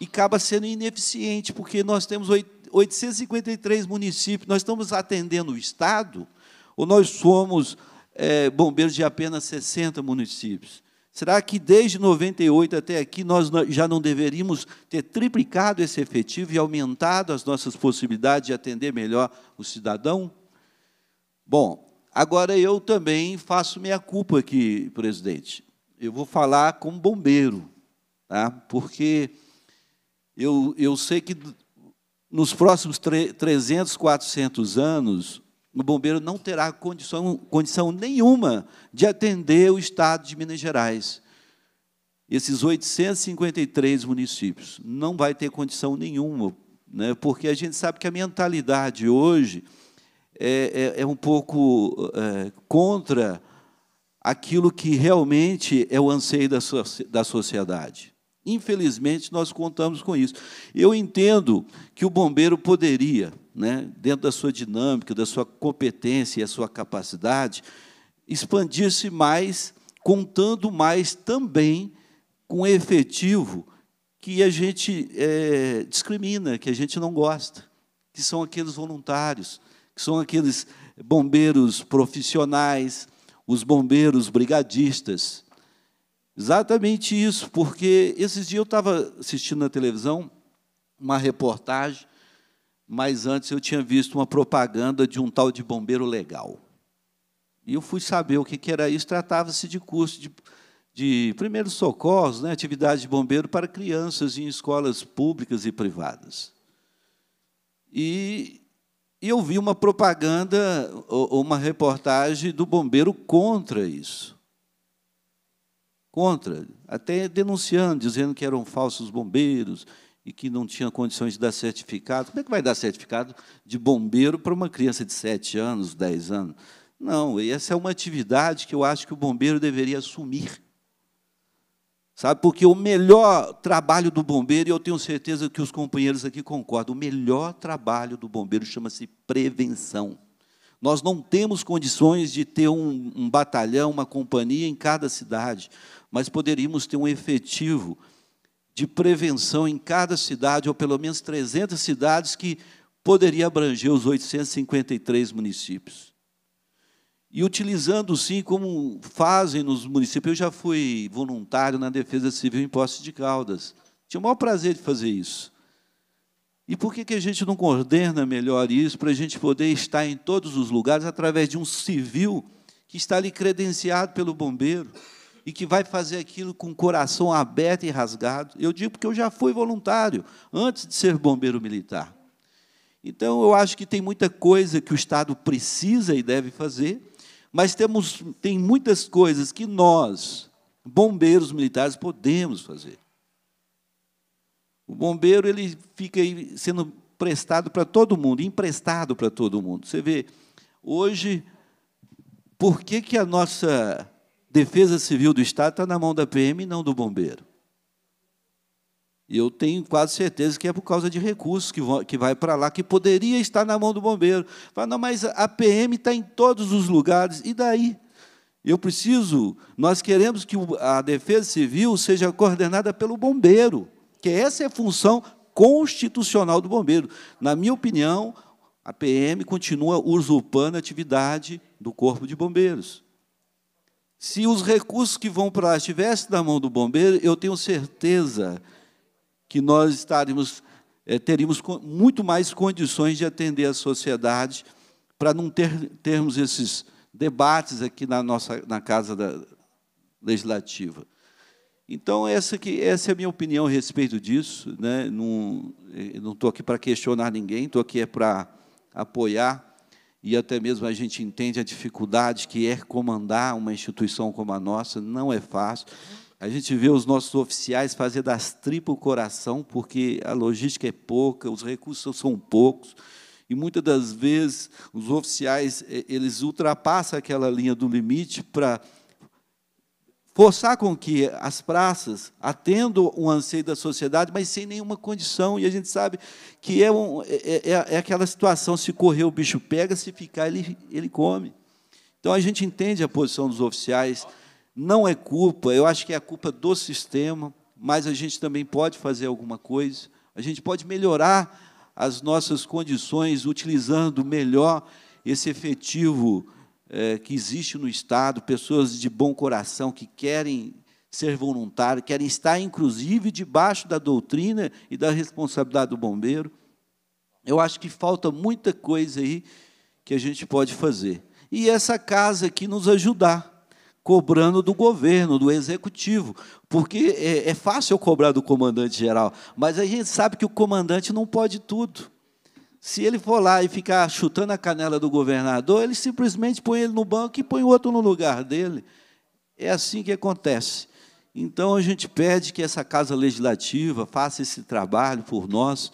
e acaba sendo ineficiente, porque nós temos 853 municípios, nós estamos atendendo o Estado, ou nós somos é, bombeiros de apenas 60 municípios? Será que desde 98 até aqui nós já não deveríamos ter triplicado esse efetivo e aumentado as nossas possibilidades de atender melhor o cidadão? Bom, agora eu também faço minha culpa aqui, presidente. Eu vou falar como bombeiro, tá? porque eu, eu sei que nos próximos 300, 400 anos, o bombeiro não terá condição, condição nenhuma de atender o Estado de Minas Gerais. Esses 853 municípios não vai ter condição nenhuma, né, porque a gente sabe que a mentalidade hoje é, é, é um pouco é, contra aquilo que realmente é o anseio da, so da sociedade. Infelizmente, nós contamos com isso. Eu entendo que o bombeiro poderia, né, dentro da sua dinâmica, da sua competência e a sua capacidade, expandir-se mais, contando mais também com efetivo que a gente é, discrimina, que a gente não gosta, que são aqueles voluntários, que são aqueles bombeiros profissionais, os bombeiros brigadistas. Exatamente isso, porque esses dias eu estava assistindo na televisão uma reportagem mas antes eu tinha visto uma propaganda de um tal de bombeiro legal. E eu fui saber o que, que era isso, tratava-se de curso de, de primeiros socorros, né, atividade de bombeiro para crianças em escolas públicas e privadas. E, e eu vi uma propaganda, uma reportagem do bombeiro contra isso. Contra, até denunciando, dizendo que eram falsos bombeiros, e que não tinha condições de dar certificado. Como é que vai dar certificado de bombeiro para uma criança de 7 anos, 10 anos? Não, essa é uma atividade que eu acho que o bombeiro deveria assumir. Sabe, porque o melhor trabalho do bombeiro, e eu tenho certeza que os companheiros aqui concordam, o melhor trabalho do bombeiro chama-se prevenção. Nós não temos condições de ter um, um, batalhão, uma companhia em cada cidade, mas poderíamos ter um efetivo de prevenção em cada cidade, ou pelo menos 300 cidades, que poderia abranger os 853 municípios. E utilizando, sim, como fazem nos municípios, eu já fui voluntário na Defesa Civil em Poços de Caldas. Tinha o maior prazer de fazer isso. E por que, que a gente não coordena melhor isso para a gente poder estar em todos os lugares através de um civil que está ali credenciado pelo bombeiro? e que vai fazer aquilo com o coração aberto e rasgado. Eu digo porque eu já fui voluntário antes de ser bombeiro militar. Então, eu acho que tem muita coisa que o Estado precisa e deve fazer, mas temos, tem muitas coisas que nós, bombeiros militares, podemos fazer. O bombeiro ele fica sendo prestado para todo mundo, emprestado para todo mundo. Você vê, hoje, por que, que a nossa Defesa Civil do Estado está na mão da PM e não do bombeiro. E eu tenho quase certeza que é por causa de recursos que, vão, que vai para lá, que poderia estar na mão do bombeiro. Fala, não, mas a PM está em todos os lugares, e daí? Eu preciso, nós queremos que a defesa civil seja coordenada pelo bombeiro, que essa é a função constitucional do bombeiro. Na minha opinião, a PM continua usurpando a atividade do Corpo de Bombeiros. Se os recursos que vão para lá estivessem na mão do bombeiro, eu tenho certeza que nós estaríamos, é, eh, teríamos muito mais condições de atender a sociedade para não ter, termos esses debates aqui na nossa na casa da legislativa. Então essa que essa é a minha opinião a respeito disso, né? Não eh, não estou aqui para questionar ninguém, estou aqui é para apoiar e até mesmo a gente entende a dificuldade que é comandar uma instituição como a nossa, não é fácil. A gente vê os nossos oficiais fazer das tripas o coração, porque a logística é pouca, os recursos são poucos, e muitas das vezes os oficiais eh, eles ultrapassam aquela linha do limite para forçar com que as praças atendam o anseio da sociedade, mas sem nenhuma condição. E a gente sabe que é, um, é é, é, é aquela situação: se correr, o bicho pega, se ficar, ele, ele come. Então a gente entende a posição dos oficiais, não é culpa, eu acho que é a culpa do sistema, mas a gente também pode fazer alguma coisa, a gente pode melhorar as nossas condições utilizando melhor esse efetivo é, que existe no Estado, pessoas de bom coração que querem ser voluntário, querem estar, inclusive, debaixo da doutrina e da responsabilidade do bombeiro. Eu acho que falta muita coisa aí que a gente pode fazer. E essa casa aqui nos ajudar, cobrando do governo, do executivo, porque é, é fácil cobrar do comandante geral, mas a gente sabe que o comandante não pode tudo. Se ele for lá e ficar chutando a canela do governador, ele simplesmente põe ele no banco e põe outro no lugar dele. É assim que acontece. Então a gente pede que essa casa legislativa faça esse trabalho por nós,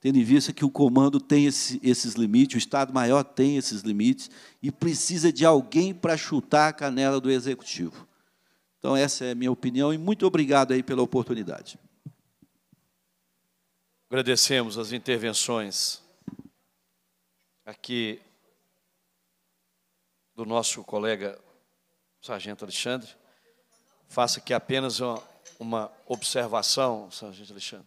tendo em vista que o comando tem esse, esses limites, o Estado maior tem esses limites e precisa de alguém para chutar a canela do executivo. Então essa é a minha opinião e muito obrigado aí pela oportunidade. Agradecemos as intervenções aqui do nosso colega Sargento Alexandre. Faça aqui apenas uma, uma observação, Sargento Alexandre.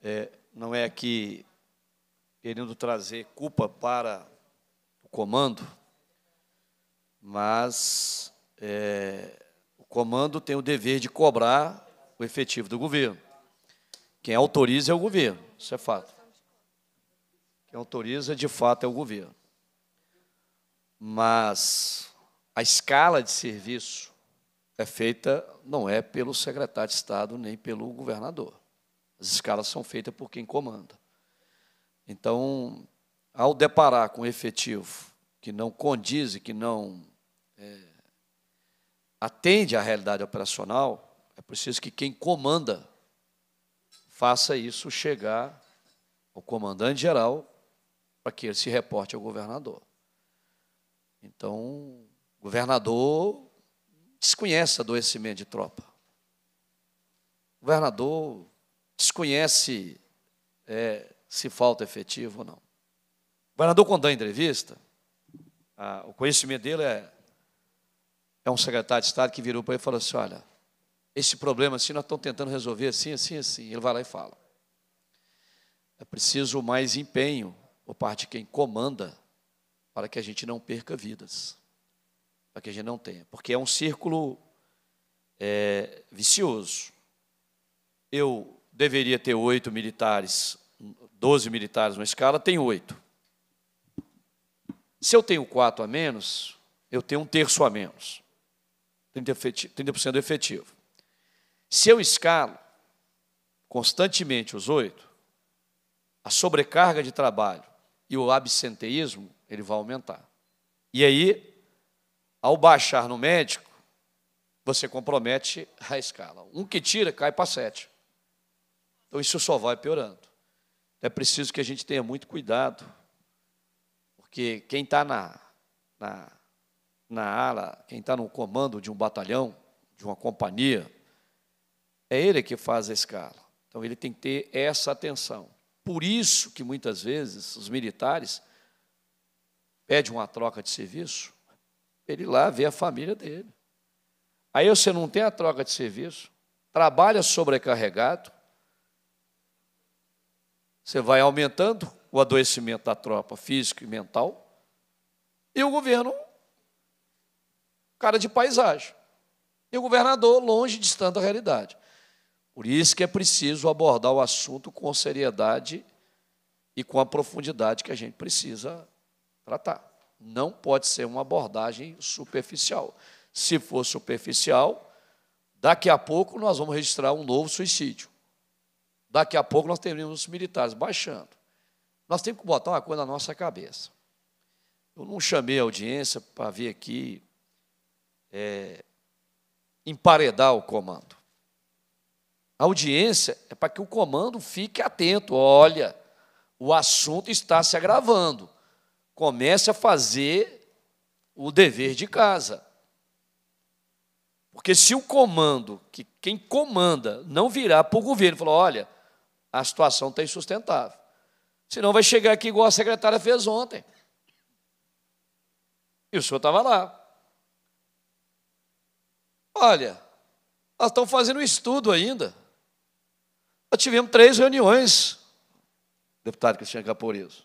É, não é aqui querendo trazer culpa para o comando, mas é, o comando tem o dever de cobrar o efetivo do governo. Quem autoriza é o governo, isso é fato. Quem autoriza, de fato, é o governo. Mas a escala de serviço é feita, não é pelo secretário de Estado nem pelo governador. As escalas são feitas por quem comanda. Então, ao deparar com efetivo que não condiz e que não é, atende à realidade operacional, é preciso que quem comanda faça isso chegar ao comandante-geral para que ele se reporte ao governador. Então, o governador desconhece adoecimento de tropa. O governador desconhece é, se falta efetivo ou não. O governador, quando dá entrevista, a, o conhecimento dele é, é um secretário de Estado que virou para ele e falou assim: olha, esse problema assim nós estamos tentando resolver assim, assim, assim. Ele vai lá e fala. É preciso mais empenho por parte de quem comanda, para que a gente não perca vidas, para que a gente não tenha, porque é um círculo é, vicioso. Eu deveria ter oito militares, doze militares na escala, tenho oito. Se eu tenho quatro a menos, eu tenho um terço a menos, 30% efetivo. Se eu escalo constantemente os oito, a sobrecarga de trabalho e o absenteísmo, ele vai aumentar. E aí, ao baixar no médico, você compromete a escala. Um que tira, cai para sete. Então, isso só vai piorando. Então, é preciso que a gente tenha muito cuidado, porque quem está na, na, na ala, quem está no comando de um batalhão, de uma companhia, é ele que faz a escala. Então, ele tem que ter essa atenção. Por isso que muitas vezes os militares pedem uma troca de serviço, ele lá vê a família dele. Aí você não tem a troca de serviço, trabalha sobrecarregado, você vai aumentando o adoecimento da tropa físico e mental, e o governo, cara de paisagem. E o governador longe, distante da realidade. Por isso que é preciso abordar o assunto com seriedade e com a profundidade que a gente precisa tratar. Não pode ser uma abordagem superficial. Se for superficial, daqui a pouco nós vamos registrar um novo suicídio. Daqui a pouco nós teremos os militares baixando. Nós temos que botar uma coisa na nossa cabeça. Eu não chamei a audiência para vir aqui é, emparedar o comando. A audiência é para que o comando fique atento. Olha, o assunto está se agravando. Comece a fazer o dever de casa. Porque se o comando, que quem comanda, não virar para o governo e falar, olha, a situação está insustentável. Senão vai chegar aqui igual a secretária fez ontem. E o senhor estava lá. Olha, elas estão fazendo um estudo ainda. Nós tivemos três reuniões, deputado Cristiano Caporeso.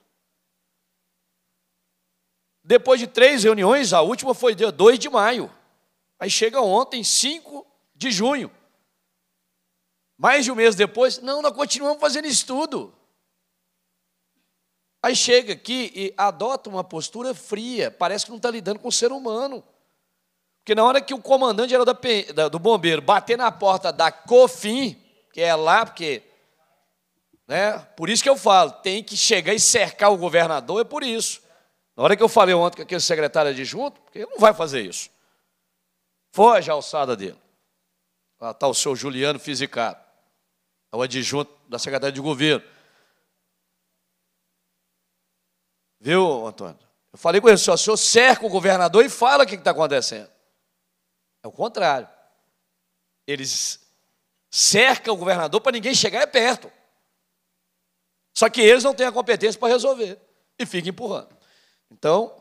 Depois de três reuniões, a última foi dia 2 de maio. Aí chega ontem, 5 de junho. Mais de um mês depois, não, nós continuamos fazendo estudo. Aí chega aqui e adota uma postura fria, parece que não está lidando com o ser humano. Porque na hora que o comandante geral da, do bombeiro bater na porta da COFIN, porque é lá, porque. Né? Por isso que eu falo, tem que chegar e cercar o governador, é por isso. Na hora que eu falei ontem com aquele secretário adjunto, porque ele não vai fazer isso. Foge a alçada dele. Lá está o senhor Juliano Fisicado, é o adjunto da Secretaria de Governo. Viu, Antônio? Eu falei com ele, só, o senhor cerca o governador e fala o que está acontecendo. É o contrário. Eles cerca o governador para ninguém chegar é perto. Só que eles não têm a competência para resolver e ficam empurrando. Então,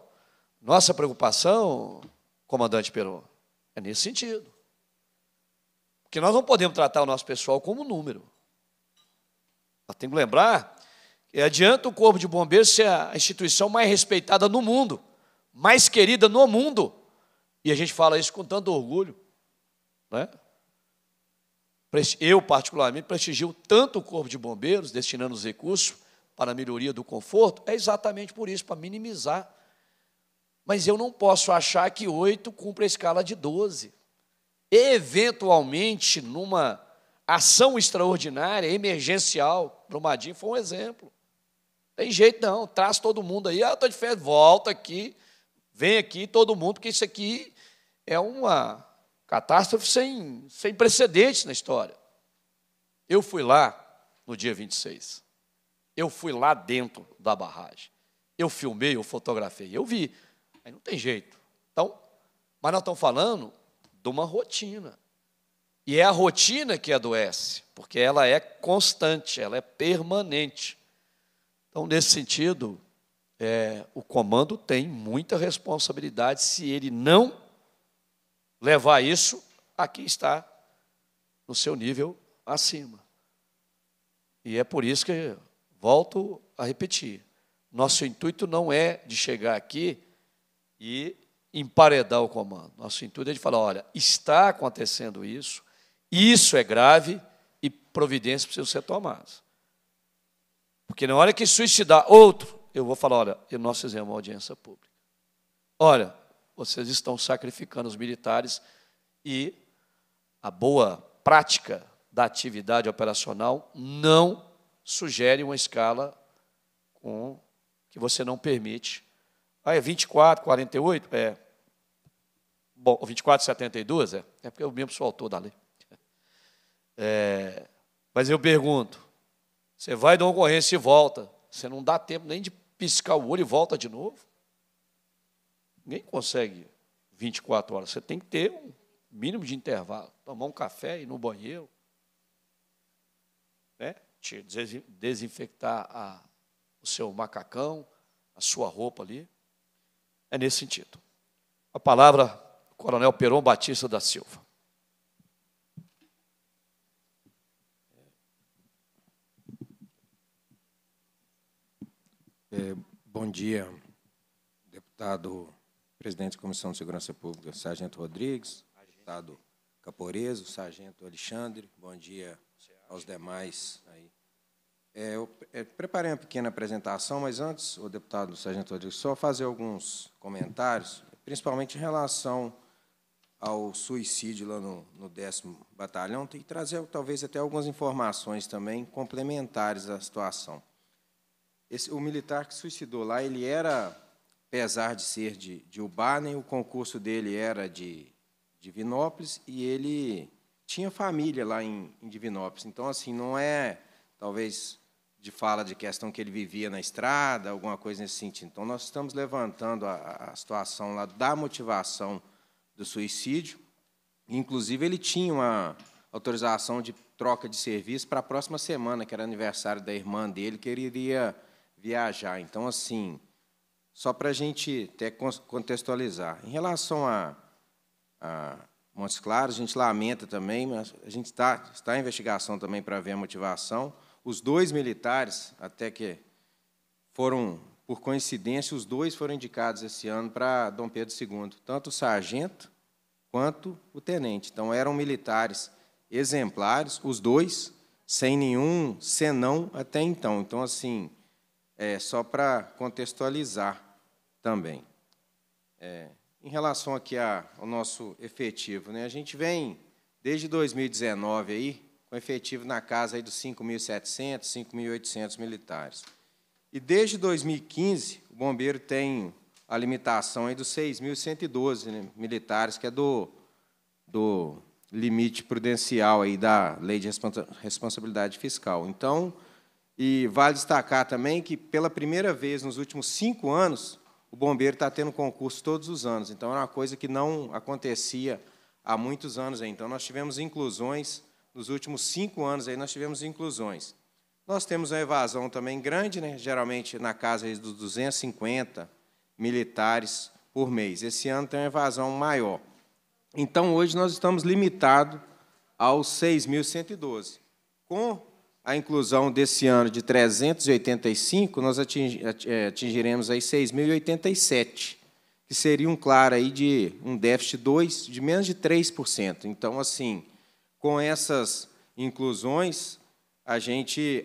nossa preocupação, comandante Peron, é nesse sentido. Porque nós não podemos tratar o nosso pessoal como número. Mas tem que lembrar que adianta o Corpo de Bombeiros ser a instituição mais respeitada no mundo, mais querida no mundo. E a gente fala isso com tanto orgulho. não é? eu particularmente prestigio tanto o Corpo de Bombeiros, destinando os recursos para a melhoria do conforto, é exatamente por isso, para minimizar. Mas eu não posso achar que oito cumpre a escala de 12. Eventualmente, numa ação extraordinária, emergencial, Brumadinho foi um exemplo. Tem jeito não, traz todo mundo aí, ah, estou de férias, volta aqui, vem aqui todo mundo, porque isso aqui é uma Catástrofe sem, sem precedentes na história. Eu fui lá no dia 26. Eu fui lá dentro da barragem. Eu filmei, eu fotografei, eu vi. Aí não tem jeito. Então, mas nós estamos falando de uma rotina. E é a rotina que adoece, porque ela é constante, ela é permanente. Então, nesse sentido, é, o comando tem muita responsabilidade se ele não levar isso a quem está no seu nível acima. E é por isso que volto a repetir. Nosso intuito não é de chegar aqui e emparedar o comando. Nosso intuito é de falar, olha, está acontecendo isso, isso é grave e providências precisam ser tomadas. Porque na hora que suicidar outro, eu vou falar, olha, nós fizemos uma audiência pública. Olha, vocês estão sacrificando os militares e a boa prática da atividade operacional não sugere uma escala com que você não permite. Ah, é 24, 48? É. Bom, 24, 72? É, é porque eu mesmo sou autor da lei. É, mas eu pergunto, você vai de uma ocorrência e volta, você não dá tempo nem de piscar o olho e volta de novo? Ninguém consegue 24 horas. Você tem que ter um mínimo de intervalo. Tomar um café, ir no banheiro. Né? Desinfectar a, o seu macacão, a sua roupa ali. É nesse sentido. A palavra, Coronel Peron Batista da Silva. É, bom dia, deputado presidente da Comissão de Segurança Pública, Sargento Rodrigues, deputado Caporeso, Sargento Alexandre, bom dia aos demais aí. É, eu, é, preparei uma pequena apresentação, mas antes, o deputado Sargento Rodrigues, só fazer alguns comentários, principalmente em relação ao suicídio lá no, no décimo batalhão, e trazer talvez até algumas informações também complementares à situação. Esse, o militar que suicidou lá, ele era apesar de ser de, de Ubarnem, o concurso dele era de Divinópolis e ele tinha família lá em, em Divinópolis. Então, assim, não é, talvez, de fala de questão que ele vivia na estrada, alguma coisa nesse sentido. Então, nós estamos levantando a, a situação lá da motivação do suicídio. Inclusive, ele tinha uma autorização de troca de serviço para a próxima semana, que era aniversário da irmã dele, que ele iria viajar. Então, assim, só para a gente até contextualizar. Em relação a, a Montes Claros, a gente lamenta também, mas a gente está, está em investigação também para ver a motivação. Os dois militares, até que foram, por coincidência, os dois foram indicados esse ano para Dom Pedro II, tanto o sargento quanto o tenente. Então, eram militares exemplares, os dois, sem nenhum senão até então. Então, assim, é, só para contextualizar também. É, em relação aqui a, ao nosso efetivo, né, a gente vem desde 2019 aí, com efetivo na casa aí dos 5.700, 5.800 militares. E desde 2015, o bombeiro tem a limitação aí dos 6.112 né, militares, que é do, do limite prudencial aí da lei de responsabilidade fiscal. Então, e vale destacar também que, pela primeira vez nos últimos cinco anos, o bombeiro está tendo concurso todos os anos. Então, é uma coisa que não acontecia há muitos anos. Então, nós tivemos inclusões, nos últimos cinco anos, aí, nós tivemos inclusões. Nós temos uma evasão também grande, né? geralmente na casa dos 250 militares por mês. Esse ano tem uma evasão maior. Então, hoje, nós estamos limitados aos 6.112. Com a inclusão desse ano de 385, nós é, atingiremos aí 6.087, que seria um claro aí de um déficit 2, de menos de 3%. Então, assim, com essas inclusões, a gente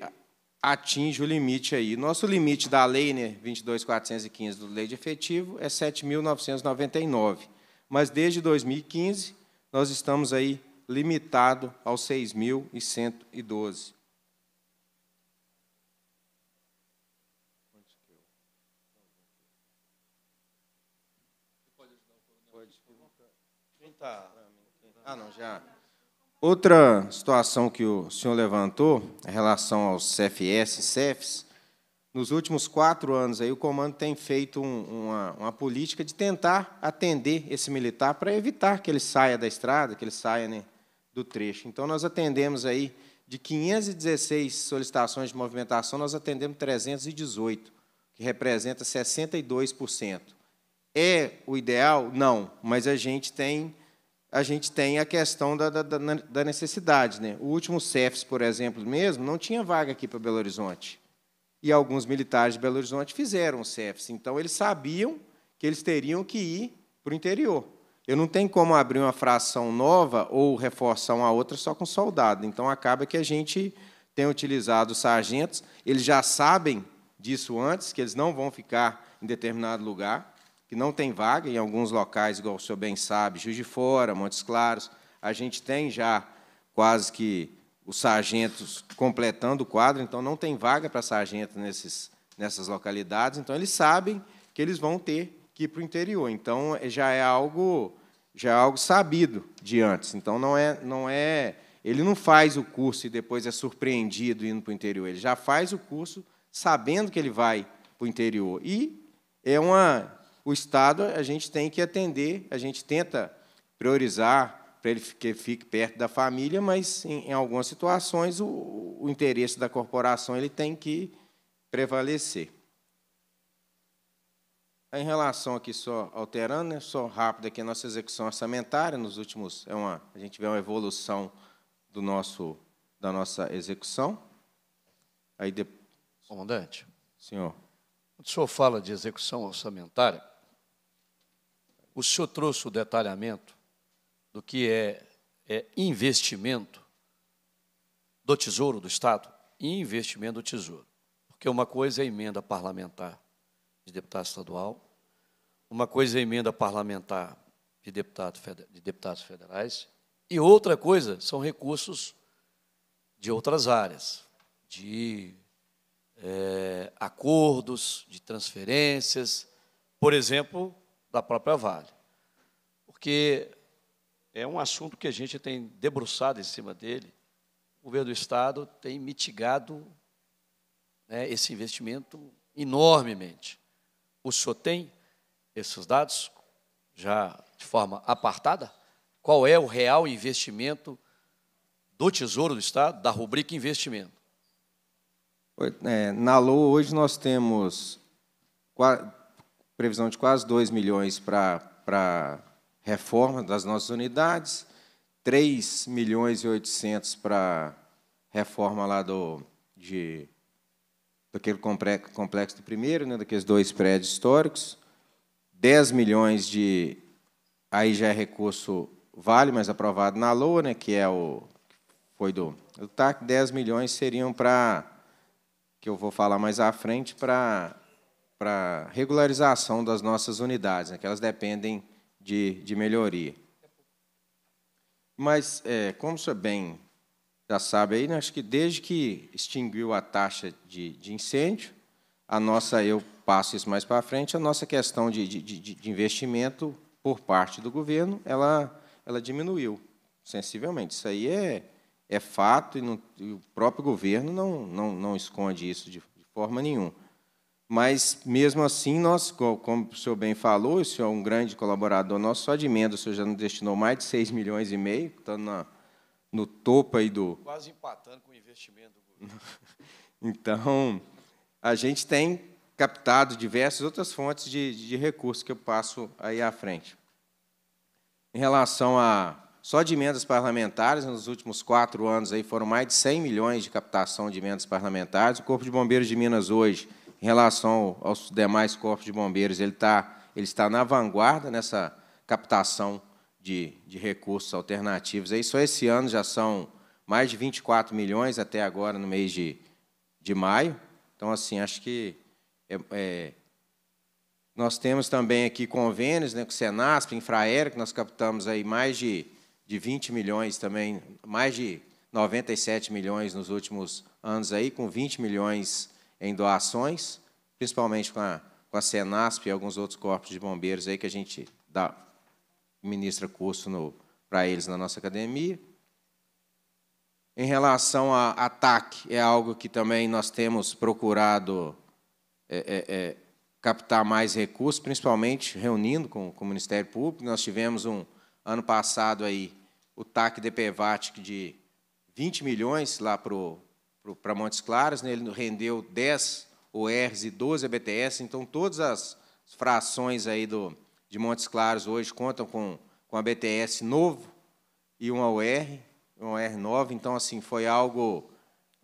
atinge o limite aí. Nosso limite da lei, né, 22.415 do lei de efetivo, é 7.999. Mas desde 2015, nós estamos aí limitado aos 6.112. Ah, não, já. Outra situação que o senhor levantou em relação aos CFS e CEFs, nos últimos quatro anos aí o comando tem feito um, uma, uma, política de tentar atender esse militar para evitar que ele saia da estrada, que ele saia né, do trecho. Então nós atendemos aí de 516 solicitações de movimentação, nós atendemos 318, que representa 62%. É o ideal? Não, mas a gente tem a gente tem a questão da, da, da necessidade. Né? O último CEFS, por exemplo, mesmo, não tinha vaga aqui para Belo Horizonte. E alguns militares de Belo Horizonte fizeram o CEFS. Então, eles sabiam que eles teriam que ir para o interior. Eu não tenho como abrir uma fração nova ou reforçar uma outra só com soldado. Então, acaba que a gente tem utilizado os sargentos. Eles já sabem disso antes, que eles não vão ficar em determinado lugar que não tem vaga em alguns locais, igual o senhor bem sabe, Juiz de Fora, Montes Claros. A gente tem já quase que os sargentos completando o quadro, então não tem vaga para sargento nesses, nessas localidades, então eles sabem que eles vão ter que ir para o interior. Então é, já é algo já é algo sabido de antes. Então não é não é ele não faz o curso e depois é surpreendido indo para o interior. Ele já faz o curso sabendo que ele vai para o interior. E é uma o Estado a gente tem que atender, a gente tenta priorizar para ele que fique perto da família, mas em, em algumas situações o, o, interesse da corporação ele tem que prevalecer. Em relação aqui só alterando, né, só rápido aqui a nossa execução orçamentária nos últimos é uma a gente vê uma evolução do nosso da nossa execução. Aí de... comandante, senhor, quando o senhor fala de execução orçamentária o senhor trouxe o detalhamento do que é, é investimento do Tesouro do Estado e investimento do Tesouro. Porque uma coisa é emenda parlamentar de deputado estadual, uma coisa é emenda parlamentar de, deputado, de deputados federais, e outra coisa são recursos de outras áreas, de é, acordos, de transferências. Por exemplo, da própria Vale. Porque é um assunto que a gente tem debruçado em cima dele. O governo do Estado tem mitigado né, esse investimento enormemente. O senhor tem esses dados já de forma apartada? Qual é o real investimento do Tesouro do Estado, da rubrica investimento? É, na LOA, hoje nós temos previsão de quase 2 milhões para reforma das nossas unidades, 3 milhões e 800 para reforma lá do, de, daquele complexo do primeiro, né, daqueles dois prédios históricos, 10 milhões de... Aí já é recurso vale, mas aprovado na LOA, né, que é o... Foi do, do TAC, 10 milhões seriam para... Que eu vou falar mais à frente, para para regularização das nossas unidades, né, que elas dependem de, de melhoria. Mas, é, como você bem já sabe, aí, né, acho que desde que extinguiu a taxa de, de incêndio, a nossa, eu passo isso mais para frente, a nossa questão de, de, de, investimento por parte do governo, ela, ela diminuiu sensivelmente. Isso aí é, é fato e, não, e o próprio governo não, não, não esconde isso de, de forma nenhuma. Mas, mesmo assim, nós, como o senhor bem falou, o senhor é um grande colaborador nosso, só de emenda o senhor já nos destinou mais de 6 milhões e meio, estando tá na, no topo aí do... Quase empatando com o investimento do governo. então, a gente tem captado diversas outras fontes de, de recursos que eu passo aí à frente. Em relação a só de emendas parlamentares, nos últimos quatro anos aí foram mais de 100 milhões de captação de emendas parlamentares. O Corpo de Bombeiros de Minas hoje em relação aos demais corpos de bombeiros, ele, está ele está na vanguarda nessa captação de, de recursos alternativos. aí é só esse ano já são mais de 24 milhões até agora, no mês de, de maio. Então, assim, acho que é, é, nós temos também aqui convênios né, com o Senasp, Infraero, que nós captamos aí mais de, de 20 milhões também, mais de 97 milhões nos últimos anos aí, com 20 milhões em doações, principalmente com a, com a Senasp e alguns outros corpos de bombeiros aí que a gente dá, ministra curso para eles na nossa academia. Em relação a ataque, é algo que também nós temos procurado é, é, é, captar mais recursos, principalmente reunindo com, com, o Ministério Público. Nós tivemos um ano passado aí o TAC DPVAT de 20 milhões lá para o para Montes Claros, né? ele rendeu 10 ORs e 12 ABTS, então todas as frações aí do, de Montes Claros hoje contam com, com BTS novo e uma OR, uma OR nova, então assim, foi algo...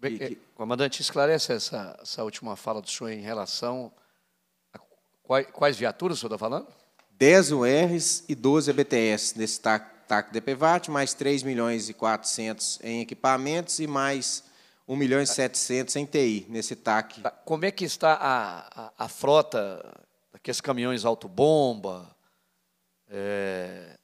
Que, que... Eh, comandante, esclarece essa, essa última fala do senhor em relação a quais, quais viaturas o senhor está falando? 10 URs e 12 ABTS nesse TAC, TAC DPVAT, mais 3 milhões e 400 em equipamentos e mais 1 milhão e 700 em TI, nesse TAC. Tá, como é que está a, a, a frota daqueles caminhões autobomba? É,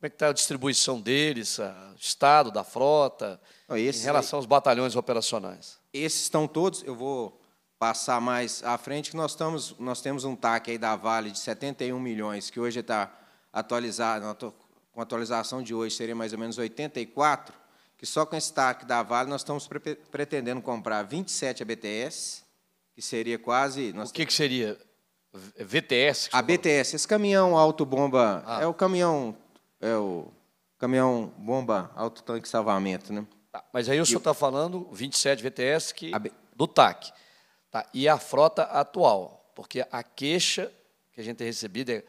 como é que está a distribuição deles, o estado da frota, Não, em relação aos batalhões operacionais? Esses estão todos, eu vou passar mais à frente, que nós, estamos, nós temos um TAC aí da Vale de 71 milhões, que hoje está atualizado, com a atualização de hoje seria mais ou menos 84 que só com esse TAC da Vale nós estamos pre pretendendo comprar 27 ABTS, que seria quase... o que, que seria? VTS? Que a BTS, esse caminhão autobomba, ah. é o caminhão... É o caminhão bomba autotanque salvamento, né? Tá, mas aí o senhor está eu... falando 27 VTS que, B... do TAC. Tá, e a frota atual, porque a queixa que a gente tem recebido é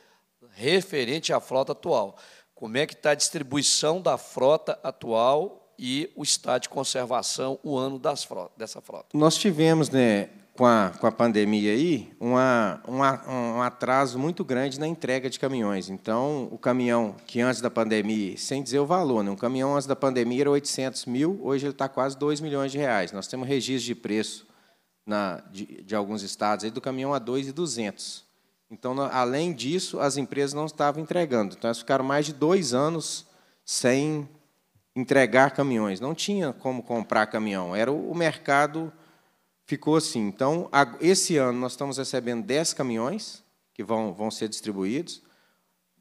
referente à frota atual. Como é que está a distribuição da frota atual e o estado de conservação, o ano frota, dessa frota. Nós tivemos, né, com a, com a pandemia aí, uma, uma, um atraso muito grande na entrega de caminhões. Então, o caminhão que antes da pandemia, sem dizer o valor, né, um caminhão antes da pandemia era 800 mil, hoje ele está quase 2 milhões de reais. Nós temos registro de preço na, de, de alguns estados aí do caminhão a 2,200. Então, além disso, as empresas não estavam entregando. Então, elas ficaram mais de dois anos sem entregar caminhões. Não tinha como comprar caminhão. Era o, mercado ficou assim. Então, esse ano nós estamos recebendo 10 caminhões que vão, vão ser distribuídos.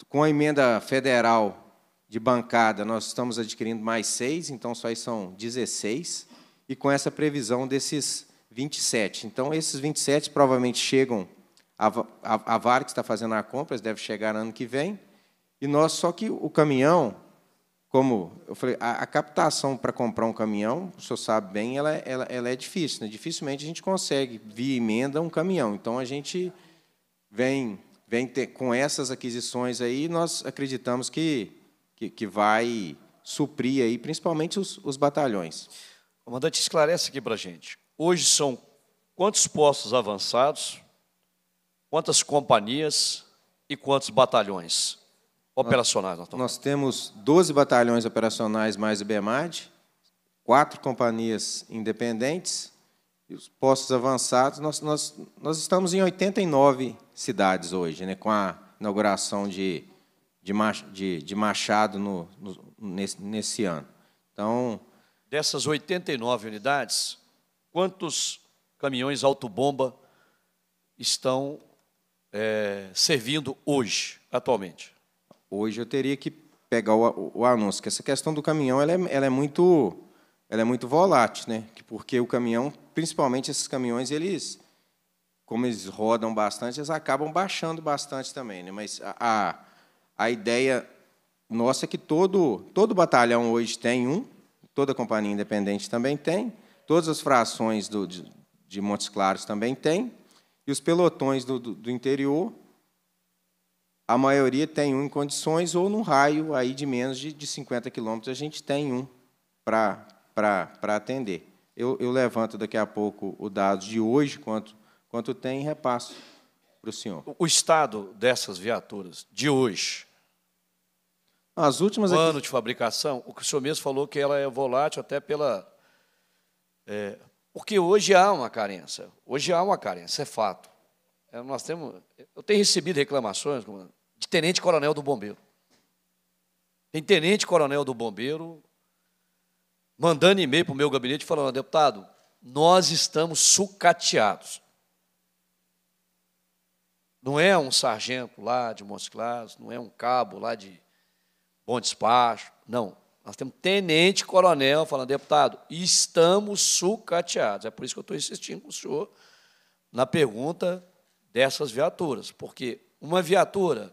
Com a emenda federal de bancada, nós estamos adquirindo mais seis, então só aí são 16, e com essa previsão desses 27. Então, esses 27 provavelmente chegam, a, a, a VAR que está fazendo a compra, deve chegar ano que vem, e nós, só que o caminhão, como eu falei, a, a captação para comprar um caminhão, o senhor sabe bem, ela, ela, ela é difícil. Né? Dificilmente a gente consegue, via emenda, um caminhão. Então, a gente vem, vem ter, com essas aquisições aí, nós acreditamos que, que, que vai suprir aí, principalmente os, os batalhões. Comandante, esclarece aqui para a gente. Hoje são quantos postos avançados, quantas companhias e quantos batalhões? operacionais? Nós, nós temos 12 batalhões operacionais mais o BEMAD, quatro companhias independentes e os postos avançados. Nós, nós, nós estamos em 89 cidades hoje, né, com a inauguração de, de, de Machado no, no, nesse, nesse ano. Então, Dessas 89 unidades, quantos caminhões autobomba estão é, servindo hoje, atualmente? Hoje eu teria que pegar o, o anúncio, que essa questão do caminhão ela é, ela é muito ela é muito volátil, né? Porque o caminhão, principalmente esses caminhões, eles como eles rodam bastante, eles acabam baixando bastante também, né? Mas a, a ideia nossa é que todo todo batalhão hoje tem um, toda companhia independente também tem, todas as frações do, de, de Montes Claros também tem, e os pelotões do, do, do interior a maioria tem um em condições, ou num raio aí de menos de, de 50 quilômetros a gente tem um para atender. Eu, eu, levanto daqui a pouco o dado de hoje, quanto, quanto tem e repasso para o senhor. O estado dessas viaturas de hoje, as últimas o ano de fabricação, o que o senhor mesmo falou que ela é volátil até pela... É, porque hoje há uma carência, hoje há uma carência, é fato. É, nós temos, eu tenho recebido reclamações de tenente-coronel do bombeiro. Tem tenente-coronel do bombeiro mandando e-mail para o meu gabinete falando, deputado, nós estamos sucateados. Não é um sargento lá de Montes não é um cabo lá de Bom Despacho, não. Nós temos tenente-coronel falando, deputado, estamos sucateados. É por isso que eu estou insistindo com o senhor na pergunta dessas viaturas, porque uma viatura,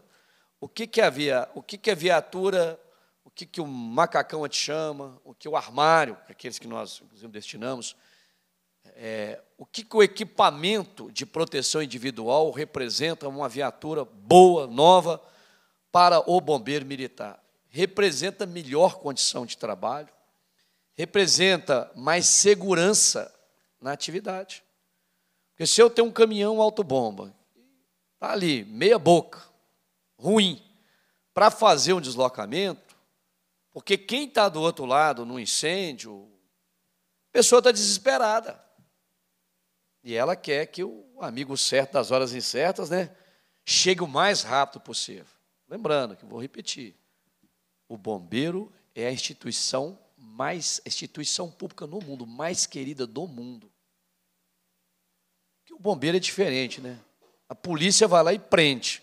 o que que havia, o que que a viatura, o que que o macacão te chama, o que o armário, é aqueles que nós inclusive destinamos, é, o que que o equipamento de proteção individual representa uma viatura boa, nova para o bombeiro militar? Representa melhor condição de trabalho, representa mais segurança na atividade. Porque se eu tenho um caminhão autobomba, tá ali, meia boca, ruim, para fazer um deslocamento, porque quem está do outro lado no incêndio, a pessoa está desesperada. E ela quer que o amigo certo das horas incertas, né, chegue o mais rápido possível. Lembrando que vou repetir. O bombeiro é a instituição mais instituição pública no mundo, mais querida do mundo bombeiro é diferente, né? A polícia vai lá e prende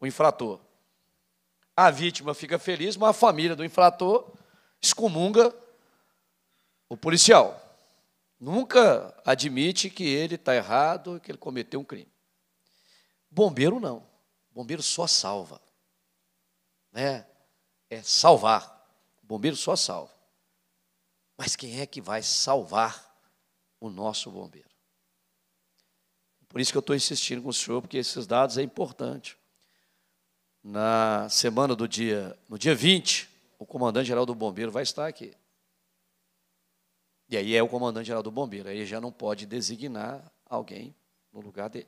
o infrator. A vítima fica feliz, mas a família do infrator excomunga o policial. Nunca admite que ele está errado, que ele cometeu um crime. Bombeiro não. Bombeiro só salva. Né? É salvar. Bombeiro só salva. Mas quem é que vai salvar o nosso bombeiro? Por isso que eu estou insistindo com o senhor, porque esses dados é importante. Na semana do dia, no dia 20, o comandante-geral do bombeiro vai estar aqui. E aí é o comandante-geral do bombeiro, aí já não pode designar alguém no lugar dele.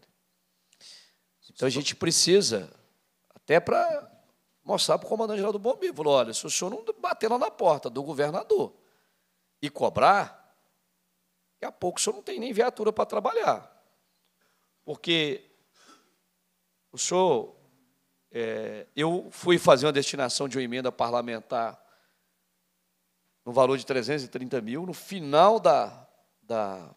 Então a gente precisa, até para mostrar para o comandante-geral do bombeiro, falou, olha, se o senhor não bater lá na porta do governador e cobrar, daqui a pouco o senhor não tem nem viatura para trabalhar. Porque o senhor, é, eu fui fazer uma destinação de uma emenda parlamentar no valor de 330 mil, no final da, da como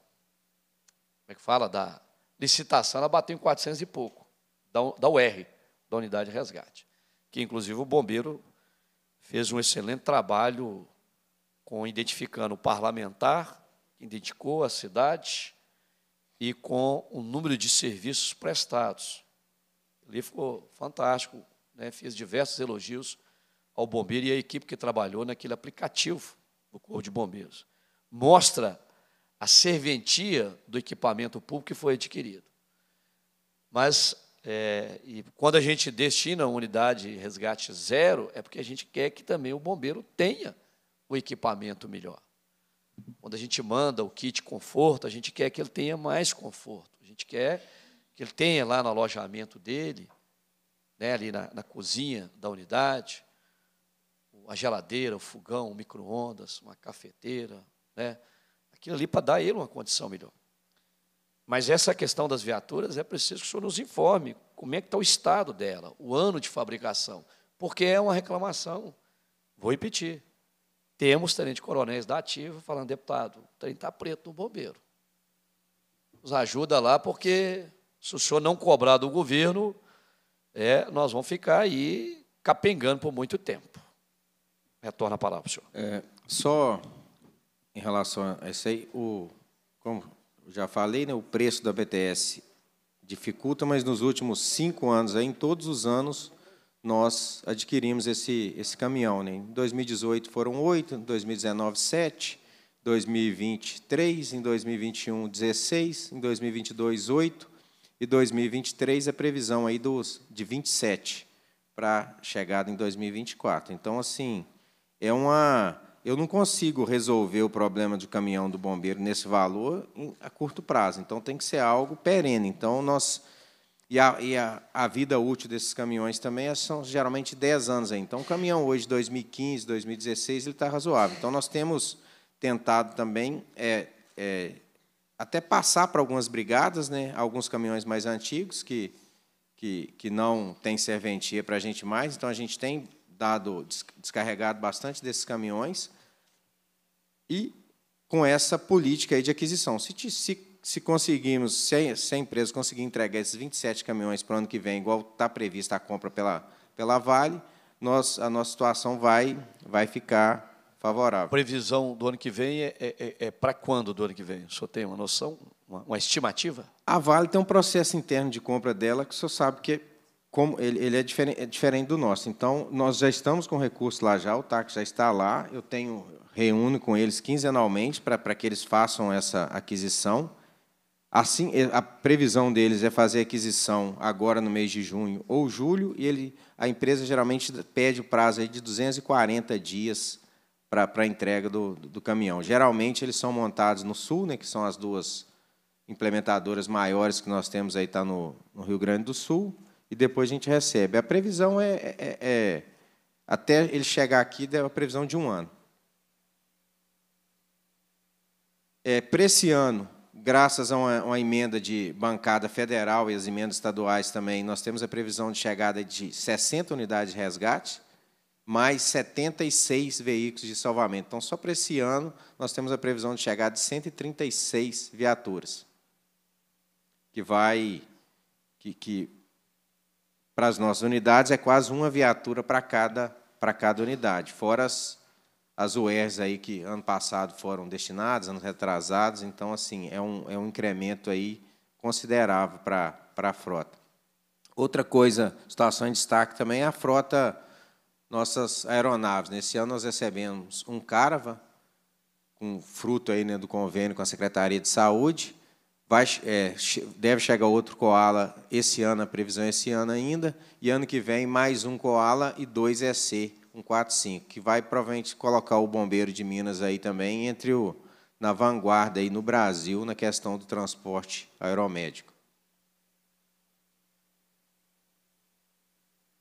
é que fala, da licitação, ela bateu em 400 e pouco, da, da UR, da Unidade de Resgate, que, inclusive, o bombeiro fez um excelente trabalho com identificando o parlamentar, identificou a cidade, e com o número de serviços prestados. Ele ficou fantástico, né? fez diversos elogios ao bombeiro e à equipe que trabalhou naquele aplicativo do Corpo de Bombeiros. Mostra a serventia do equipamento público que foi adquirido. Mas, é, e quando a gente destina a unidade resgate zero, é porque a gente quer que também o bombeiro tenha o equipamento melhor. Quando a gente manda o kit conforto, a gente quer que ele tenha mais conforto. A gente quer que ele tenha lá no alojamento dele, né, ali na, na cozinha da unidade, a geladeira, o fogão, o micro-ondas, uma cafeteira, né, aquilo ali para dar ele uma condição melhor. Mas essa questão das viaturas é preciso que o senhor nos informe como é que está o estado dela, o ano de fabricação, porque é uma reclamação. Vou repetir, temos tenente-coronéis da ativa falando, deputado, o trem está preto no bombeiro. Nos ajuda lá, porque se o senhor não cobrar do governo, é, nós vamos ficar aí capengando por muito tempo. Retorna a palavra, senhor. É, só em relação a isso aí, o, como já falei, né, o preço da BTS dificulta, mas nos últimos cinco anos, aí, em todos os anos, nós adquirimos esse, esse caminhão. Né? Em 2018 foram oito, em 2019 sete, 2020 três, em 2021 16, em 2022 oito e 2023 a previsão aí dos de 27 para chegada em 2024. Então assim, é uma eu não consigo resolver o problema do caminhão do bombeiro nesse valor a curto prazo. Então tem que ser algo perene. Então nós e a, e a, a vida útil desses caminhões também é, são geralmente 10 anos. Aí. Então, o caminhão hoje, 2015, 2016, ele está razoável. Então, nós temos tentado também é, é, até passar para algumas brigadas, né, alguns caminhões mais antigos que, que, que não tem serventia para a gente mais. Então, a gente tem dado descarregado bastante desses caminhões. E com essa política aí de aquisição. Se, se se conseguirmos, se, se a empresa conseguir entregar esses 27 caminhões para o ano que vem, igual está prevista a compra pela, pela Vale, nós, a nossa situação vai, vai ficar favorável. A previsão do ano que vem é, é, é, é para quando do ano que vem? O senhor tem uma noção, uma, uma, estimativa? A Vale tem um processo interno de compra dela que o senhor sabe que como ele, ele é, diferente, é, diferente, do nosso. Então, nós já estamos com recurso lá já, o TAC já está lá, eu tenho reúno com eles quinzenalmente para que eles façam essa aquisição. Assim, é, a previsão deles é fazer aquisição agora no mês de junho ou julho, e ele, a empresa geralmente pede o prazo de 240 dias para a entrega do, do, caminhão. Geralmente, eles são montados no Sul, né, que são as duas implementadoras maiores que nós temos aí, tá no, no Rio Grande do Sul, e depois a gente recebe. A previsão é, é, é, é até ele chegar aqui, é a previsão de um ano. É, para esse ano, graças a uma, uma, emenda de bancada federal e as emendas estaduais também, nós temos a previsão de chegada de 60 unidades de resgate, mais 76 veículos de salvamento. Então, só para esse ano, nós temos a previsão de chegada de 136 viaturas, que vai. que, que para as nossas unidades é quase uma viatura para cada, para cada unidade, fora as as UERs aí que ano passado foram destinadas, anos retrasados, então assim é um, é um incremento aí considerável para a frota. Outra coisa, situação em destaque também é a frota nossas aeronaves. Nesse né? ano nós recebemos um Carava, com fruto aí né, do convênio com a Secretaria de Saúde. Vai, é, deve chegar outro Koala esse ano, a previsão é esse ano ainda, e ano que vem mais um Koala e dois EC um 4, 5, que vai provavelmente colocar o bombeiro de Minas aí também entre o na vanguarda aí no Brasil na questão do transporte aeromédico.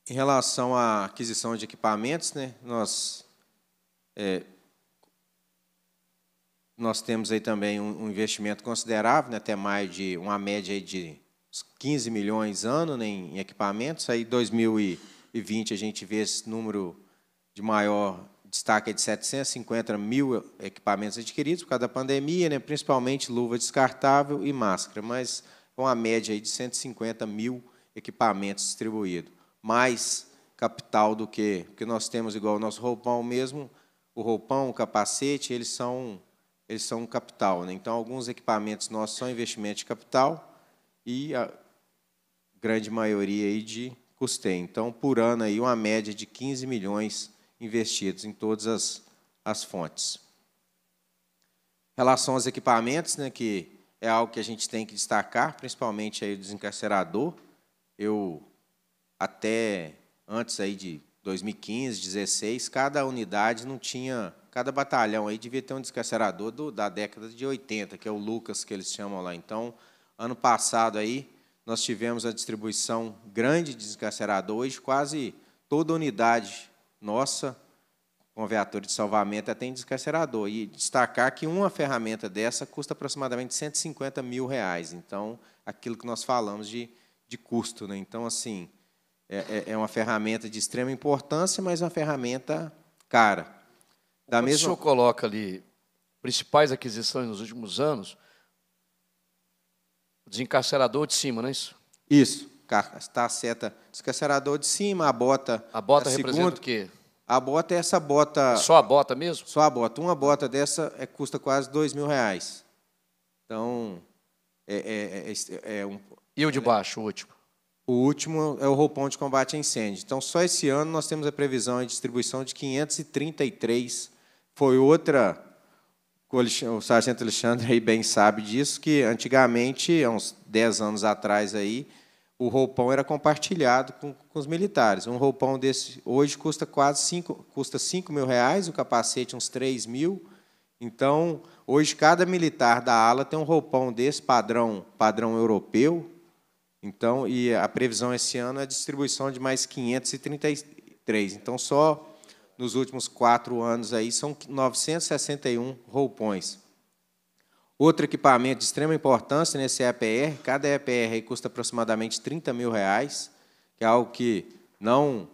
Em relação à aquisição de equipamentos, né, nós é, nós temos aí também um, um, investimento considerável, né, até mais de uma média de 15 milhões ano né, em equipamentos. Aí 2020 a gente vê esse número de maior destaque é de 750 mil equipamentos adquiridos por causa da pandemia, né, principalmente luva descartável e máscara, mas uma média de 150 mil equipamentos distribuídos. Mais capital do que, porque nós temos igual o nosso roupão mesmo, o roupão, o capacete, eles são eles são capital, né? Então alguns equipamentos nossos são investimento de capital e a grande maioria aí de custeio. Então por ano aí uma média de 15 milhões investidos em todas as, as fontes. Em relação aos equipamentos, né, que é algo que a gente tem que destacar, principalmente aí o desencarcerador. Eu até antes aí de 2015, 16, cada unidade não tinha, cada batalhão aí devia ter um desencarcerador do, da década de 80, que é o Lucas que eles chamam lá. Então, ano passado aí nós tivemos a distribuição grande de desencarcerador, hoje quase toda unidade nossa com viatura de salvamento até em descarcerador. E destacar que uma ferramenta dessa custa aproximadamente 150 mil reais. Então, aquilo que nós falamos de, de custo. Né? Então, assim, é, é, é uma ferramenta de extrema importância, mas uma ferramenta cara. Da mesma... O senhor coloca ali principais aquisições nos últimos anos, desencarcerador de cima, não é isso? Isso está a seta descarcerador de cima, a bota. A bota é representa o quê? A bota é essa bota. Só a bota mesmo? Só a bota. Uma bota dessa é, custa quase dois mil reais. Então, é, é, é um. E o de baixo, o último? O último é o roupão de combate a incêndio. Então, só esse ano nós temos a previsão de distribuição de 533. Foi outra. O sargento Alexandre aí bem sabe disso, que antigamente, há uns 10 anos atrás aí, o roupão era compartilhado com, com, os militares. Um roupão desse hoje custa quase cinco, custa cinco mil reais, o capacete uns 3 mil. Então, hoje cada militar da ala tem um roupão desse padrão, padrão europeu. Então, e a previsão esse ano é a distribuição de mais 533. Então, só nos últimos quatro anos aí são 961 roupões. Outro equipamento de extrema importância nesse EPR, cada EPR custa aproximadamente 30 mil reais, que é algo que não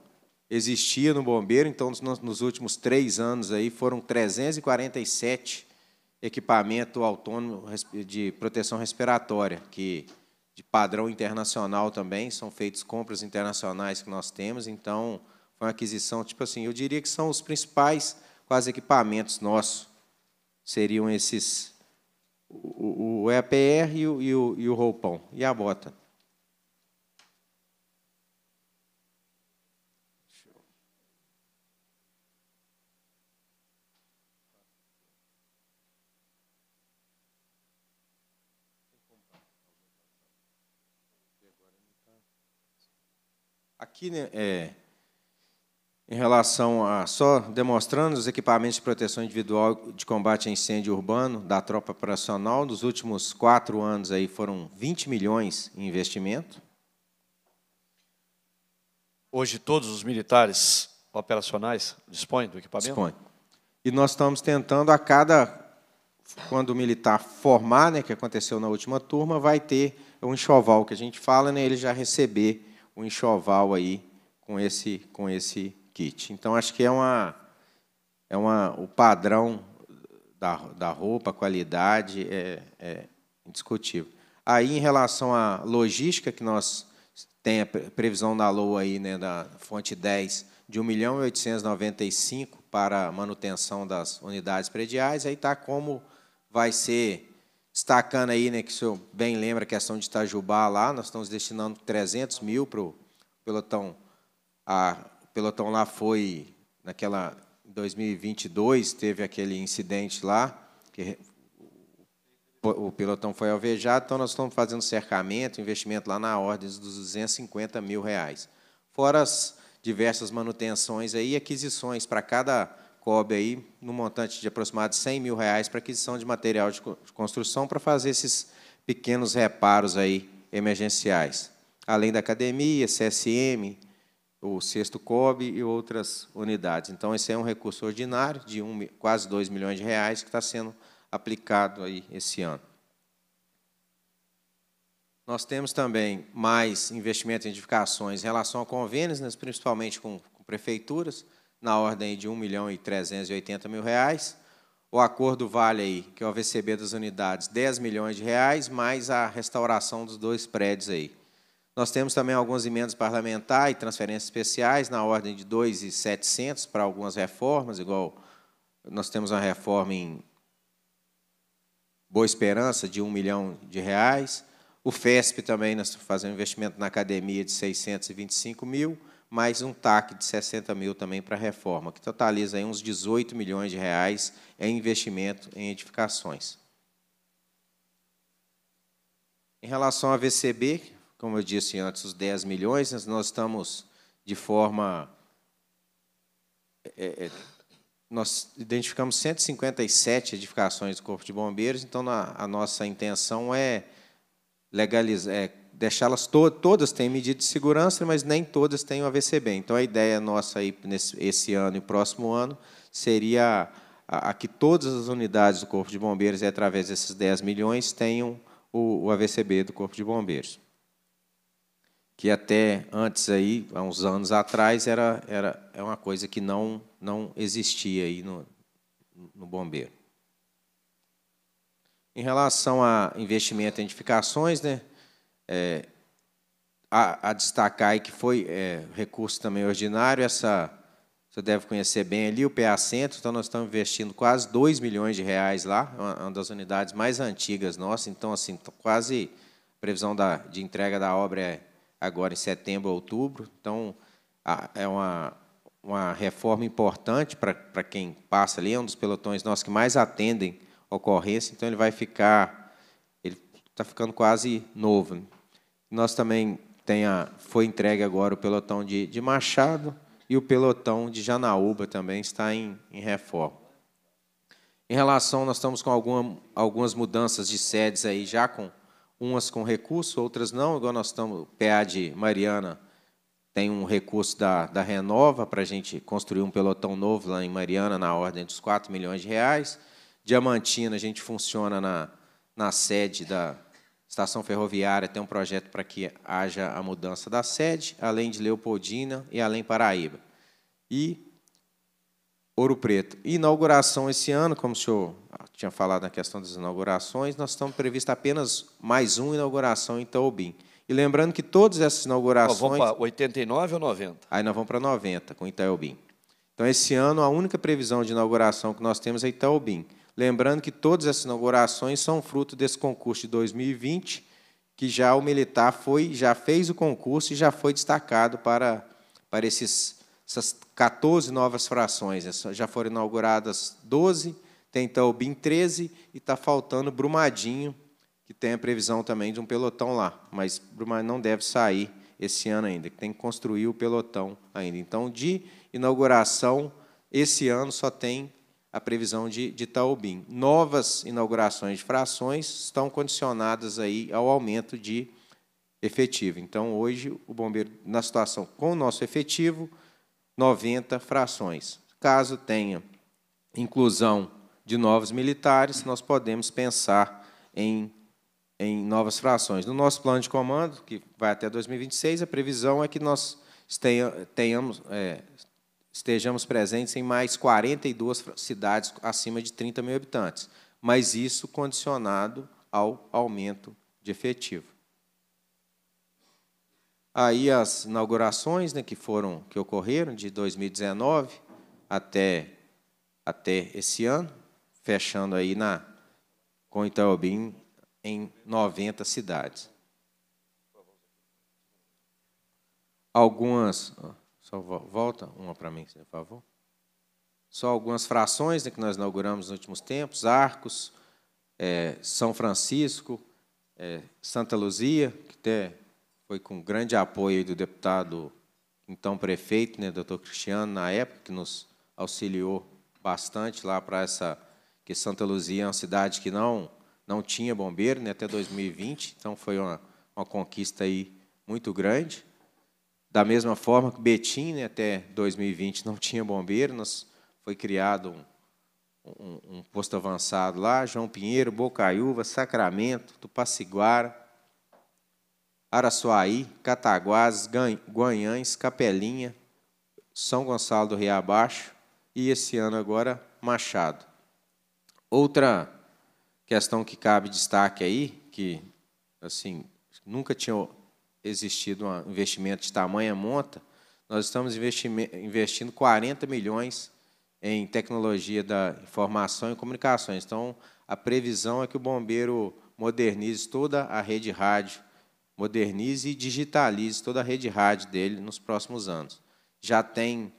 existia no bombeiro, então nos últimos três anos aí foram 347 equipamento autônomo de proteção respiratória, que de padrão internacional também, são feitos compras internacionais que nós temos, então foi uma aquisição, tipo assim, eu diria que são os principais quase equipamentos nossos, seriam esses o, o EPR e o, e, o, e o roupão, e a bota. Aqui, né? É, em relação a só demonstrando os equipamentos de proteção individual de combate a incêndio urbano da tropa operacional nos últimos quatro anos aí foram 20 milhões em investimento. Hoje todos os militares operacionais dispõem do equipamento. Dispõem. E nós estamos tentando a cada quando o militar formar, né, que aconteceu na última turma, vai ter um enxoval que a gente fala, né, ele já receber o um enxoval aí com esse com esse kit. Então, acho que é uma. É uma o padrão da, da roupa, a qualidade é, é indiscutível. Aí, em relação à logística, que nós temos a previsão da LOA aí, né, da fonte 10, de 1 milhão e 895 para manutenção das unidades prediais, aí está como vai ser destacando aí, né, que o senhor bem lembra a questão de Itajubá lá, nós estamos destinando 300 mil para o pelotão a pelotão lá foi naquela 2022 teve aquele incidente lá que o pelotão foi alvejado, então nós estamos fazendo cercamento, investimento lá na ordem dos 250 mil reais, fora as diversas manutenções aí, aquisições para cada COB aí, no montante de aproximado 100 mil reais para aquisição de material de construção para fazer esses pequenos reparos aí emergenciais, além da academia, CSM, o sexto COB e outras unidades. Então, esse é um recurso ordinário de um, quase 2 milhões de reais que está sendo aplicado aí esse ano. Nós temos também mais investimento em edificações em relação a convênios, né, principalmente com, com, prefeituras, na ordem de 1 milhão e 380 mil reais. O acordo vale aí, que é o VCB das unidades, 10 milhões de reais, mais a restauração dos dois prédios aí, nós temos também alguns emendas parlamentares e transferências especiais na ordem de 2,700 para algumas reformas, igual nós temos uma reforma em Boa Esperança de 1 milhão de reais. O FESP também, nós fazemos um investimento na academia de 625 mil, mais um TAC de 60 mil também para a reforma, que totaliza aí uns 18 milhões de reais em investimento em edificações. Em relação à VCB, como eu disse antes, os 10 milhões, né, nós estamos de forma. É, é nós identificamos 157 edificações do Corpo de Bombeiros, então na, a nossa intenção é legalizar, é deixá-las to todas têm medida de segurança, mas nem todas têm o AVCB. Então a ideia nossa aí nesse esse ano e próximo ano seria a, a, que todas as unidades do Corpo de Bombeiros, e através desses 10 milhões, tenham o, o AVCB do Corpo de Bombeiros que até antes aí, há uns anos atrás, era, era é uma coisa que não, não existia aí no, no bombeiro. Em relação a investimento em edificações, né, é, a, a, destacar aí que foi é, recurso também ordinário, essa você deve conhecer bem ali, o PA Centro, então nós estamos investindo quase 2 milhões de reais lá, é uma, das unidades mais antigas nossas, então assim, quase a previsão da, de entrega da obra é agora em setembro, outubro. Então, é uma, uma reforma importante para quem passa ali. É um dos pelotões nossos que mais atendem ocorrência, então ele vai ficar, ele está ficando quase novo. Nós também tem a, foi entregue agora o pelotão de, de Machado e o pelotão de Janaúba também está em, em reforma. Em relação, nós estamos com alguma, algumas mudanças de sedes aí já com umas com recurso, outras não, igual nós estamos, o PA de Mariana tem um recurso da, da Renova para a gente construir um pelotão novo lá em Mariana, na ordem dos 4 milhões de reais. Diamantina, a gente funciona na, na sede da estação ferroviária, tem um projeto para que haja a mudança da sede, além de Leopoldina e além Paraíba. E Ouro Preto. Inauguração esse ano, como o senhor tinha falado na questão das inaugurações, nós estamos previstos apenas mais uma inauguração em Taubim. E lembrando que todas essas inaugurações. vamos para 89 ou 90? Aí nós vamos para 90, com Itaubim. Então, esse ano, a única previsão de inauguração que nós temos é Itaubim. Lembrando que todas essas inaugurações são fruto desse concurso de 2020, que já o militar foi, já fez o concurso e já foi destacado para, para esses, essas 14 novas frações. Já foram inauguradas 12 frações tem Taubim então, 13 e está faltando Brumadinho, que tem a previsão também de um pelotão lá. Mas Brumadinho não deve sair esse ano ainda, que tem que construir o pelotão ainda. Então, de inauguração, esse ano só tem a previsão de, de Taubim. Novas inaugurações de frações estão condicionadas aí ao aumento de efetivo. Então, hoje, o bombeiro, na situação com o nosso efetivo, 90 frações. Caso tenha inclusão de novos militares, nós podemos pensar em, em novas frações. No nosso plano de comando, que vai até 2026, a previsão é que nós tenhamos, é, estejamos presentes em mais 42 cidades acima de 30 mil habitantes, mas isso condicionado ao aumento de efetivo. Aí as inaugurações né, que foram que ocorreram de 2019 até, até esse ano, fechando aí na, com Itaobim em 90 cidades. Algumas. Só volta uma para mim, por favor. Só algumas frações né, que nós inauguramos nos últimos tempos: Arcos, é, São Francisco, é, Santa Luzia, que até foi com grande apoio do deputado, então prefeito, né, doutor Cristiano, na época, que nos auxiliou bastante lá para essa que Santa Luzia é uma cidade que não não tinha bombeiro né, até 2020, então foi uma, uma conquista aí muito grande. Da mesma forma que Betim, né, até 2020, não tinha bombeiro, nós, foi criado um, um, um, posto avançado lá, João Pinheiro, Bocaiúva, Sacramento, Tupaciguara, Araçuaí, Cataguases, Guanhães, Capelinha, São Gonçalo do Rio Abaixo e esse ano agora Machado. Outra questão que cabe destaque aí, que assim nunca tinha existido um investimento de tamanha monta, nós estamos investindo 40 milhões em tecnologia da informação e comunicações. Então, a previsão é que o bombeiro modernize toda a rede rádio, modernize e digitalize toda a rede rádio dele nos próximos anos. Já tem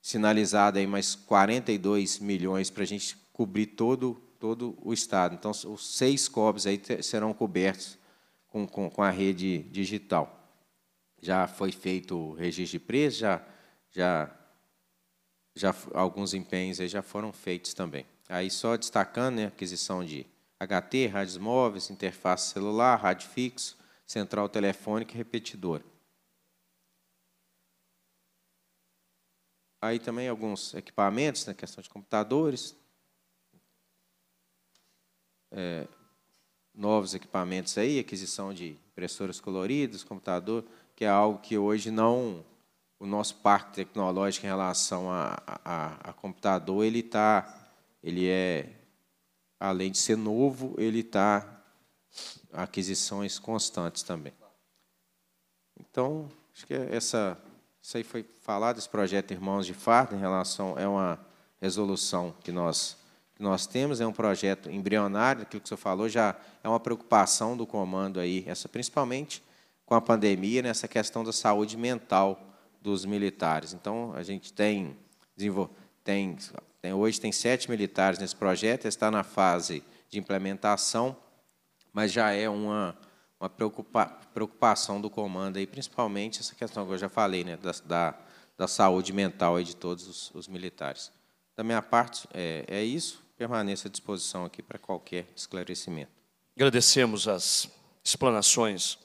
sinalizado aí mais 42 milhões para a gente cobrir todo, todo o Estado. Então, os seis COBs aí serão cobertos com, com, com a rede digital. Já foi feito o registro de preço, já, já, já alguns empenhos aí já foram feitos também. Aí só destacando né, aquisição de HT, rádios móveis, interface celular, rádio fixo, central telefônica e repetidora. Aí também alguns equipamentos, na né, questão de computadores, é, novos equipamentos aí, aquisição de impressoras coloridas, computador, que é algo que hoje não o nosso parque tecnológico em relação a, a, a computador ele está ele é além de ser novo ele está aquisições constantes também então acho que essa isso aí foi falado esse projeto irmãos de fardo em relação é uma resolução que nós que nós temos, é um projeto embrionário, aquilo que senhor falou já é uma preocupação do comando aí, essa principalmente com a pandemia, nessa né, questão da saúde mental dos militares. Então, a gente tem, tem, tem hoje tem sete militares nesse projeto, está na fase de implementação, mas já é uma, uma preocupa, preocupação do comando aí, principalmente essa questão que eu já falei, né, da, da, da saúde mental aí de todos os, os militares. Da minha parte, é, é isso permaneço à disposição aqui para qualquer esclarecimento. Agradecemos as explanações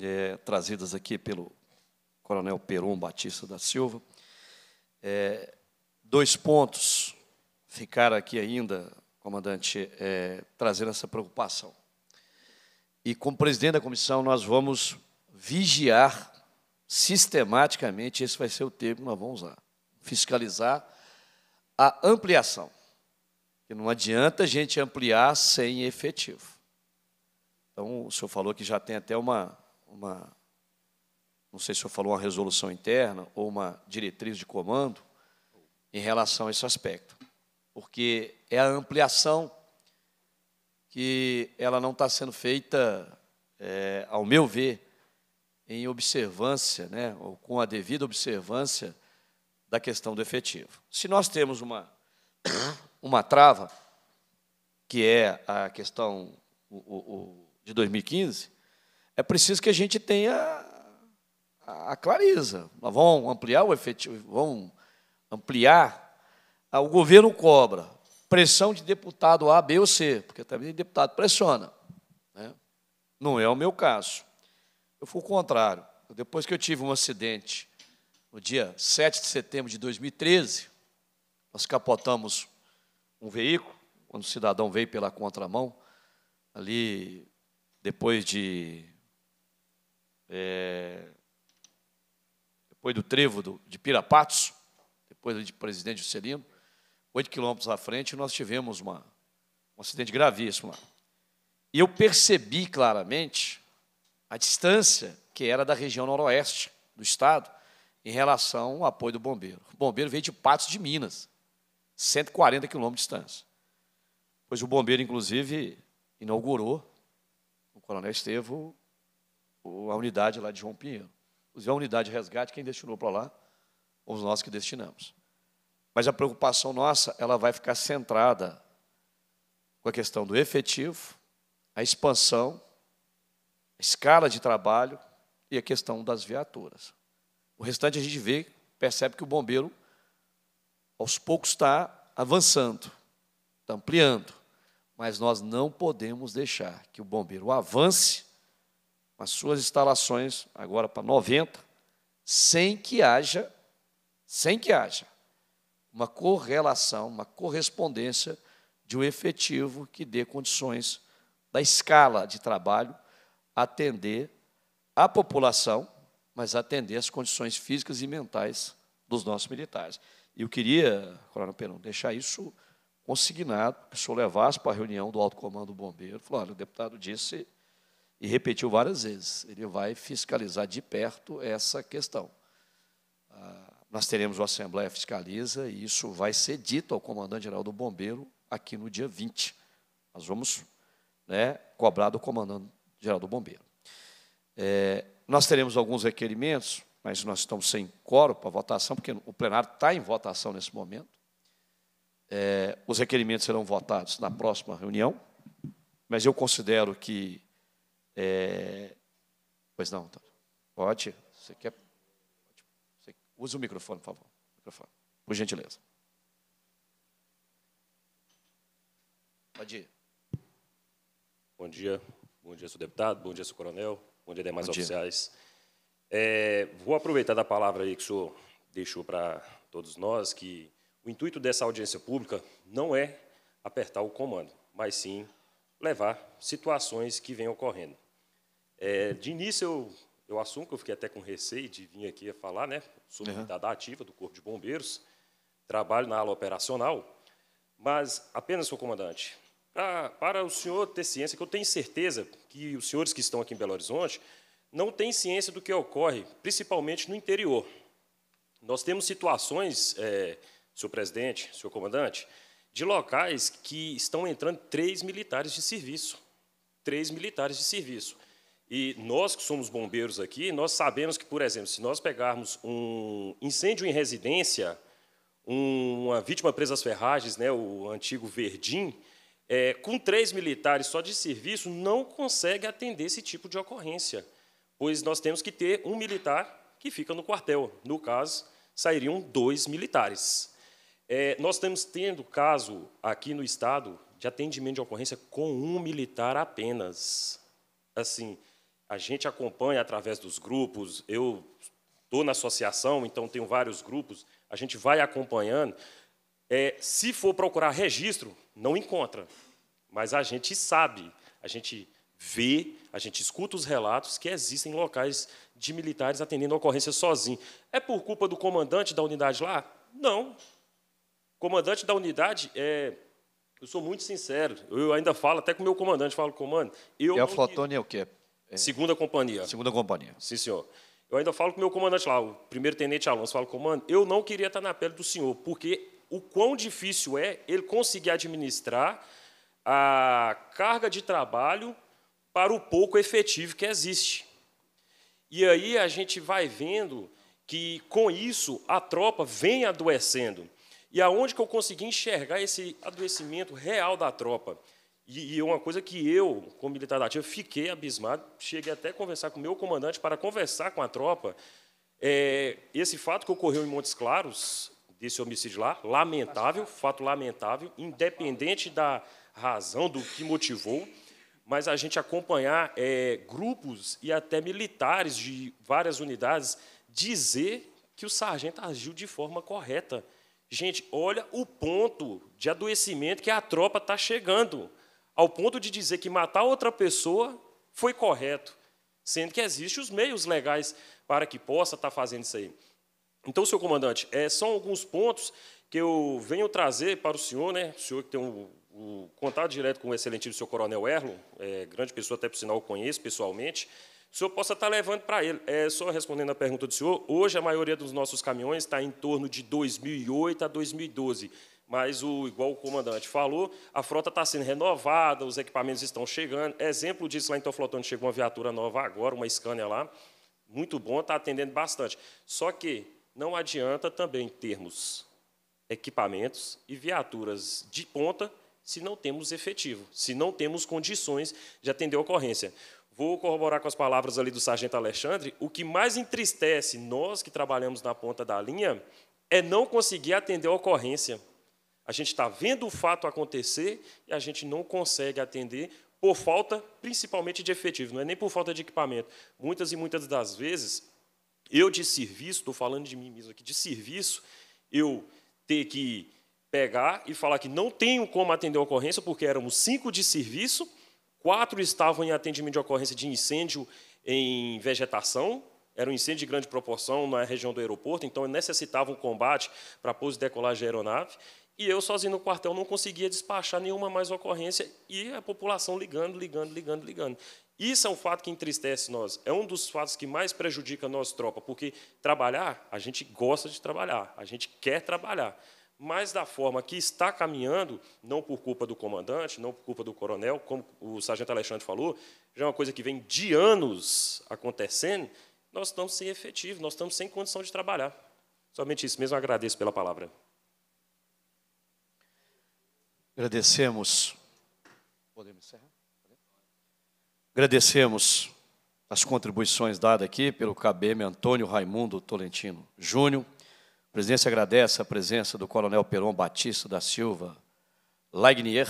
é, trazidas aqui pelo Coronel Peron Batista da Silva. É, dois pontos ficaram aqui ainda, comandante, é, trazendo essa preocupação. E, como presidente da comissão, nós vamos vigiar sistematicamente esse vai ser o termo que nós vamos usar fiscalizar a ampliação que não adianta a gente ampliar sem efetivo. Então, o senhor falou que já tem até uma, uma não sei se o senhor falou uma resolução interna ou uma diretriz de comando em relação a esse aspecto, porque é a ampliação que ela não está sendo feita, é, ao meu ver, em observância, né, ou com a devida observância da questão do efetivo. Se nós temos uma uma trava, que é a questão o, o, o, de 2015, é preciso que a gente tenha a, a clareza. Nós vamos ampliar o efetivo, vamos ampliar. Ah, o governo cobra pressão de deputado A, B ou C, porque também deputado pressiona. Né? Não é o meu caso. Eu fui o contrário. Depois que eu tive um acidente no dia 7 de setembro de 2013, nós capotamos um veículo, quando o cidadão veio pela contramão, ali, depois de. É, depois do trevo do, de Pirapatos, depois de presidente Juscelino, oito quilômetros à frente, nós tivemos uma, um acidente gravíssimo lá. E eu percebi claramente a distância que era da região noroeste do estado em relação ao apoio do bombeiro. O bombeiro veio de Patos de Minas. 140 quilômetros de distância. Pois o bombeiro, inclusive, inaugurou, o coronel Estevo, a unidade lá de João Pinheiro. Inclusive, é a unidade de resgate, quem destinou para lá, os nós que destinamos. Mas a preocupação nossa, ela vai ficar centrada com a questão do efetivo, a expansão, a escala de trabalho e a questão das viaturas. O restante a gente vê, percebe que o bombeiro aos poucos está avançando, está ampliando, mas nós não podemos deixar que o bombeiro avance com as suas instalações agora para 90, sem que haja, sem que haja uma correlação, uma correspondência de um efetivo que dê condições da escala de trabalho atender a população, mas atender as condições físicas e mentais dos nossos militares. E eu queria, Coronel Perão, deixar isso consignado, que o senhor levasse para a reunião do alto comando do bombeiro. Falou, olha, o deputado disse e repetiu várias vezes, ele vai fiscalizar de perto essa questão. Ah, nós teremos uma Assembleia Fiscaliza e isso vai ser dito ao comandante-geral do bombeiro aqui no dia 20. Nós vamos né, cobrar do comandante-geral do bombeiro. É, nós teremos alguns requerimentos mas nós estamos sem coro para votação, porque o plenário está em votação nesse momento. É, os requerimentos serão votados na próxima reunião, mas eu considero que. É, pois não, pode. Você quer. Você, use o microfone, por favor. Microfone, por gentileza. Pode ir. Bom dia. Bom dia, senhor deputado. Bom dia, senhor coronel. Bom dia, demais Bom dia. oficiais. É, vou aproveitar da palavra aí que o senhor deixou para todos nós, que o intuito dessa audiência pública não é apertar o comando, mas sim levar situações que vêm ocorrendo. É, de início, eu, eu assumo que eu fiquei até com receio de vir aqui a falar né, sobre uhum. a unidade ativa do Corpo de Bombeiros, trabalho na ala operacional, mas apenas, senhor comandante, para o senhor ter ciência, que eu tenho certeza que os senhores que estão aqui em Belo Horizonte não tem ciência do que ocorre, principalmente no interior. Nós temos situações, é, senhor presidente, senhor comandante, de locais que estão entrando três militares de serviço. Três militares de serviço. E nós que somos bombeiros aqui, nós sabemos que, por exemplo, se nós pegarmos um incêndio em residência, uma vítima presa às ferragens, né, o antigo Verdim, é, com três militares só de serviço, não consegue atender esse tipo de ocorrência pois nós temos que ter um militar que fica no quartel. No caso, sairiam dois militares. É, nós estamos tendo caso aqui no Estado de atendimento de ocorrência com um militar apenas. Assim, a gente acompanha através dos grupos, eu estou na associação, então tenho vários grupos, a gente vai acompanhando. É, se for procurar registro, não encontra, mas a gente sabe, a gente vê a gente escuta os relatos que existem locais de militares atendendo a ocorrência sozinho. É por culpa do comandante da unidade lá? Não. Comandante da unidade é, eu sou muito sincero. Eu ainda falo até com o meu comandante, falo, comando. Eu e a Flotônia é o quê? É... Segunda companhia. Segunda companhia. Sim, senhor. Eu ainda falo com o meu comandante lá, o primeiro tenente Alonso, falo, comando, eu não queria estar na pele do senhor, porque o quão difícil é ele conseguir administrar a carga de trabalho para o pouco efetivo que existe. E aí a gente vai vendo que, com isso, a tropa vem adoecendo. E aonde que eu consegui enxergar esse adoecimento real da tropa? E, e uma coisa que eu, como militar da ativa, fiquei abismado, cheguei até a conversar com o meu comandante para conversar com a tropa. É, esse fato que ocorreu em Montes Claros, desse homicídio lá, lamentável, fato lamentável, independente da razão, do que motivou, mas a gente acompanhar é, grupos e até militares de várias unidades dizer que o sargento agiu de forma correta. Gente, olha o ponto de adoecimento que a tropa está chegando, ao ponto de dizer que matar outra pessoa foi correto, sendo que existem os meios legais para que possa estar tá fazendo isso aí. Então, senhor comandante, é, são alguns pontos que eu venho trazer para o senhor, né? O senhor que tem um o contato direto com o excelentíssimo senhor coronel Erlon, é, grande pessoa, até por sinal, eu conheço pessoalmente, o senhor possa estar levando para ele. É, só respondendo a pergunta do senhor, hoje a maioria dos nossos caminhões está em torno de 2008 a 2012. Mas, o, igual o comandante falou, a frota está sendo renovada, os equipamentos estão chegando. Exemplo disso, lá em Toflotone chegou uma viatura nova agora, uma Scania lá, muito bom, está atendendo bastante. Só que não adianta também termos equipamentos e viaturas de ponta se não temos efetivo, se não temos condições de atender a ocorrência. Vou corroborar com as palavras ali do sargento Alexandre, o que mais entristece nós que trabalhamos na ponta da linha é não conseguir atender a ocorrência. A gente está vendo o fato acontecer e a gente não consegue atender por falta, principalmente, de efetivo, não é nem por falta de equipamento. Muitas e muitas das vezes, eu de serviço, estou falando de mim mesmo aqui, de serviço, eu ter que pegar e falar que não tenho como atender a ocorrência, porque éramos cinco de serviço, quatro estavam em atendimento de ocorrência de incêndio em vegetação, era um incêndio de grande proporção na região do aeroporto, então necessitava um combate para pouso e decolagem de aeronave, e eu sozinho no quartel não conseguia despachar nenhuma mais ocorrência, e a população ligando, ligando, ligando, ligando. Isso é um fato que entristece nós, é um dos fatos que mais prejudica a nossa tropa, porque trabalhar, a gente gosta de trabalhar, a gente quer trabalhar, mas da forma que está caminhando, não por culpa do comandante, não por culpa do coronel, como o sargento Alexandre falou, já é uma coisa que vem de anos acontecendo, nós estamos sem efetivo, nós estamos sem condição de trabalhar. Somente isso mesmo, agradeço pela palavra. Agradecemos. Podemos encerrar? Agradecemos as contribuições dadas aqui pelo KBM Antônio Raimundo Tolentino Júnior. A presidência agradece a presença do Coronel Peron Batista da Silva Lagnier,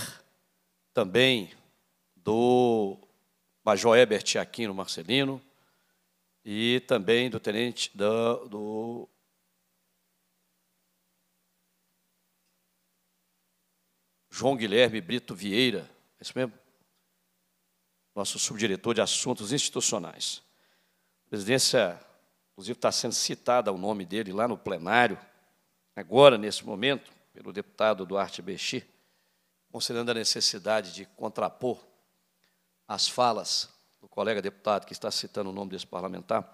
também do Major Herbert Aquino Marcelino e também do Tenente da, do João Guilherme Brito Vieira, é isso mesmo? Nosso subdiretor de Assuntos Institucionais. A presidência Inclusive está sendo citada o nome dele lá no plenário, agora, nesse momento, pelo deputado Duarte Bexi, considerando a necessidade de contrapor as falas do colega deputado que está citando o nome desse parlamentar,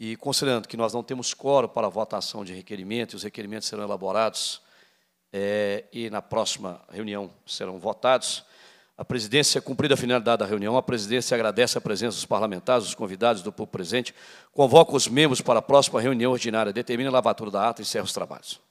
e considerando que nós não temos coro para a votação de requerimento, e os requerimentos serão elaborados é, e na próxima reunião serão votados, a presidência, cumprida a finalidade da reunião, a presidência agradece a presença dos parlamentares, dos convidados do povo presente, convoca os membros para a próxima reunião ordinária, determina a lavatura da ata e encerra os trabalhos.